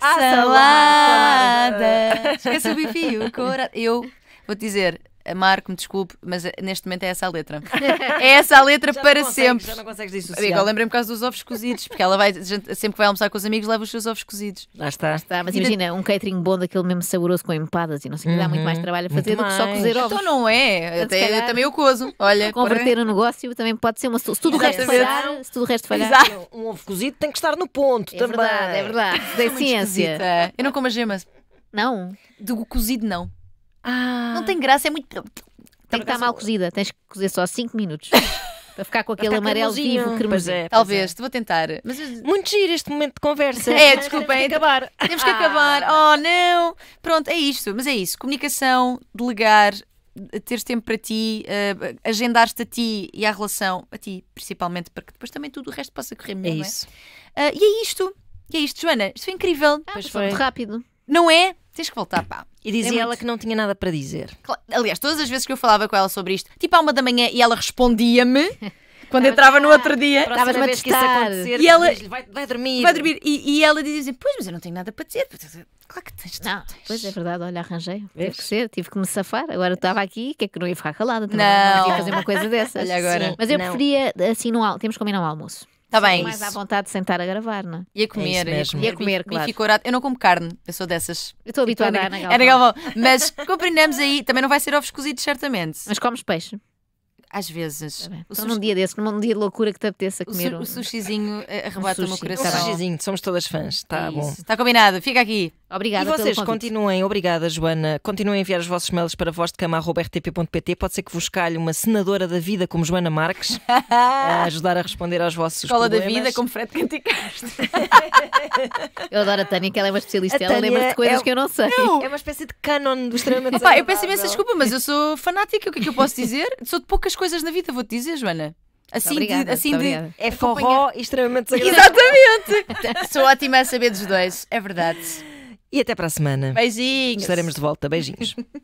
ah, salada. salada. Esquece o Cora. Eu vou-te dizer, Marco, me desculpe, mas eh, neste momento é essa a letra. (laughs) É essa a letra já para sempre. Já não consegues dissociar. Amigo, eu lembrei-me por causa dos ovos cozidos, porque ela vai, sempre que vai almoçar com os amigos, leva os seus ovos cozidos. Lá está. Lá está mas imagina, um catering bom daquele mesmo saboroso com empadas e não sei o uhum. que, dá muito uhum. mais trabalho a fazer muito do mais. que só cozer ovos. Então não é. Então, até, calhar, também eu cozo. Olha, converter para... o negócio também pode ser uma. Se tudo o resto falhar, se tudo o resto falhar. Exato. Um ovo cozido tem que estar no ponto é também. Verdade, é verdade. (laughs) É tem ciência. Eu não como a gema. Não. Do cozido, não. Ah. Não tem graça, é muito. Tem que estar mal cozida, tens que cozer só 5 minutos. (laughs) Para ficar com aquele ficar amarelo cremosinho. vivo, cremosinho. É, Talvez, é. vou tentar. Mas... É muito giro este momento de conversa. É, desculpem. Temos que acabar. Temos que ah. acabar. Oh, não. Pronto, é isto. Mas é isso. Comunicação, delegar, teres tempo para ti, uh, agendar-te a ti e à relação, a ti principalmente, para que depois também tudo o resto possa correr melhor. É, é? isso. É? Uh, e é isto. E é isto, Joana. Isto foi incrível. Ah, pois foi. Muito rápido. Não é? tens que voltar, pá. E é dizia é ela que não tinha nada para dizer. Aliás, todas as vezes que eu falava com ela sobre isto, tipo à uma da manhã, e ela respondia-me. (laughs) Quando entrava no outro dia, estava a vez que isso acontecer, e ela vai, vai, dormir. Vai dormir. E, e ela dizia assim: Pois, mas eu não tenho nada para dizer. Claro que tens, não. Tens. Pois é verdade, olha, arranjei. Teve que ser, tive que me safar. Agora estava aqui, que é que não ia ficar calada? Também não. não ia fazer uma coisa dessas. (laughs) Olha agora. Sim, mas eu não. preferia, assim, no, temos que combinar um almoço. Tá bem. mais à vontade de sentar a gravar, não é? E a comer, é e, a comer e a comer, claro. Eu não como carne, eu sou dessas. Eu estou habituada a Ana Galvão. Mas (laughs) compreendemos aí, também não vai ser ovos cozidos, certamente. Mas comes peixe? às vezes. Tá então, sushi... num dia desse, num dia de loucura que te apeteça comer. O, su um... o sushizinho eh, arrebata o, o meu coração. O tá sushizinho, somos todas fãs, está é bom. Está combinado, fica aqui. Obrigada. E vocês continuem, obrigada Joana, continuem a enviar os vossos mails para voz de Pode ser que vos calhe uma senadora da vida como Joana Marques (laughs) a ajudar a responder aos vossos Escola problemas. da vida como Fred Canticaste. (laughs) eu adoro a Tânia, que ela é uma especialista, ela lembra-se de coisas é... que eu não sei. É uma espécie de canon do extremamente. Opa, eu peço imensa desculpa, mas eu sou fanática, o que é que eu posso dizer? Sou de poucas coisas na vida, vou-te dizer, Joana. Assim, obrigada, assim de, assim de, É forró é extremamente (laughs) desagradável. Exatamente! (laughs) Sou ótima a saber dos dois, é verdade. E até para a semana. Beijinhos. Estaremos de volta. Beijinhos. (laughs)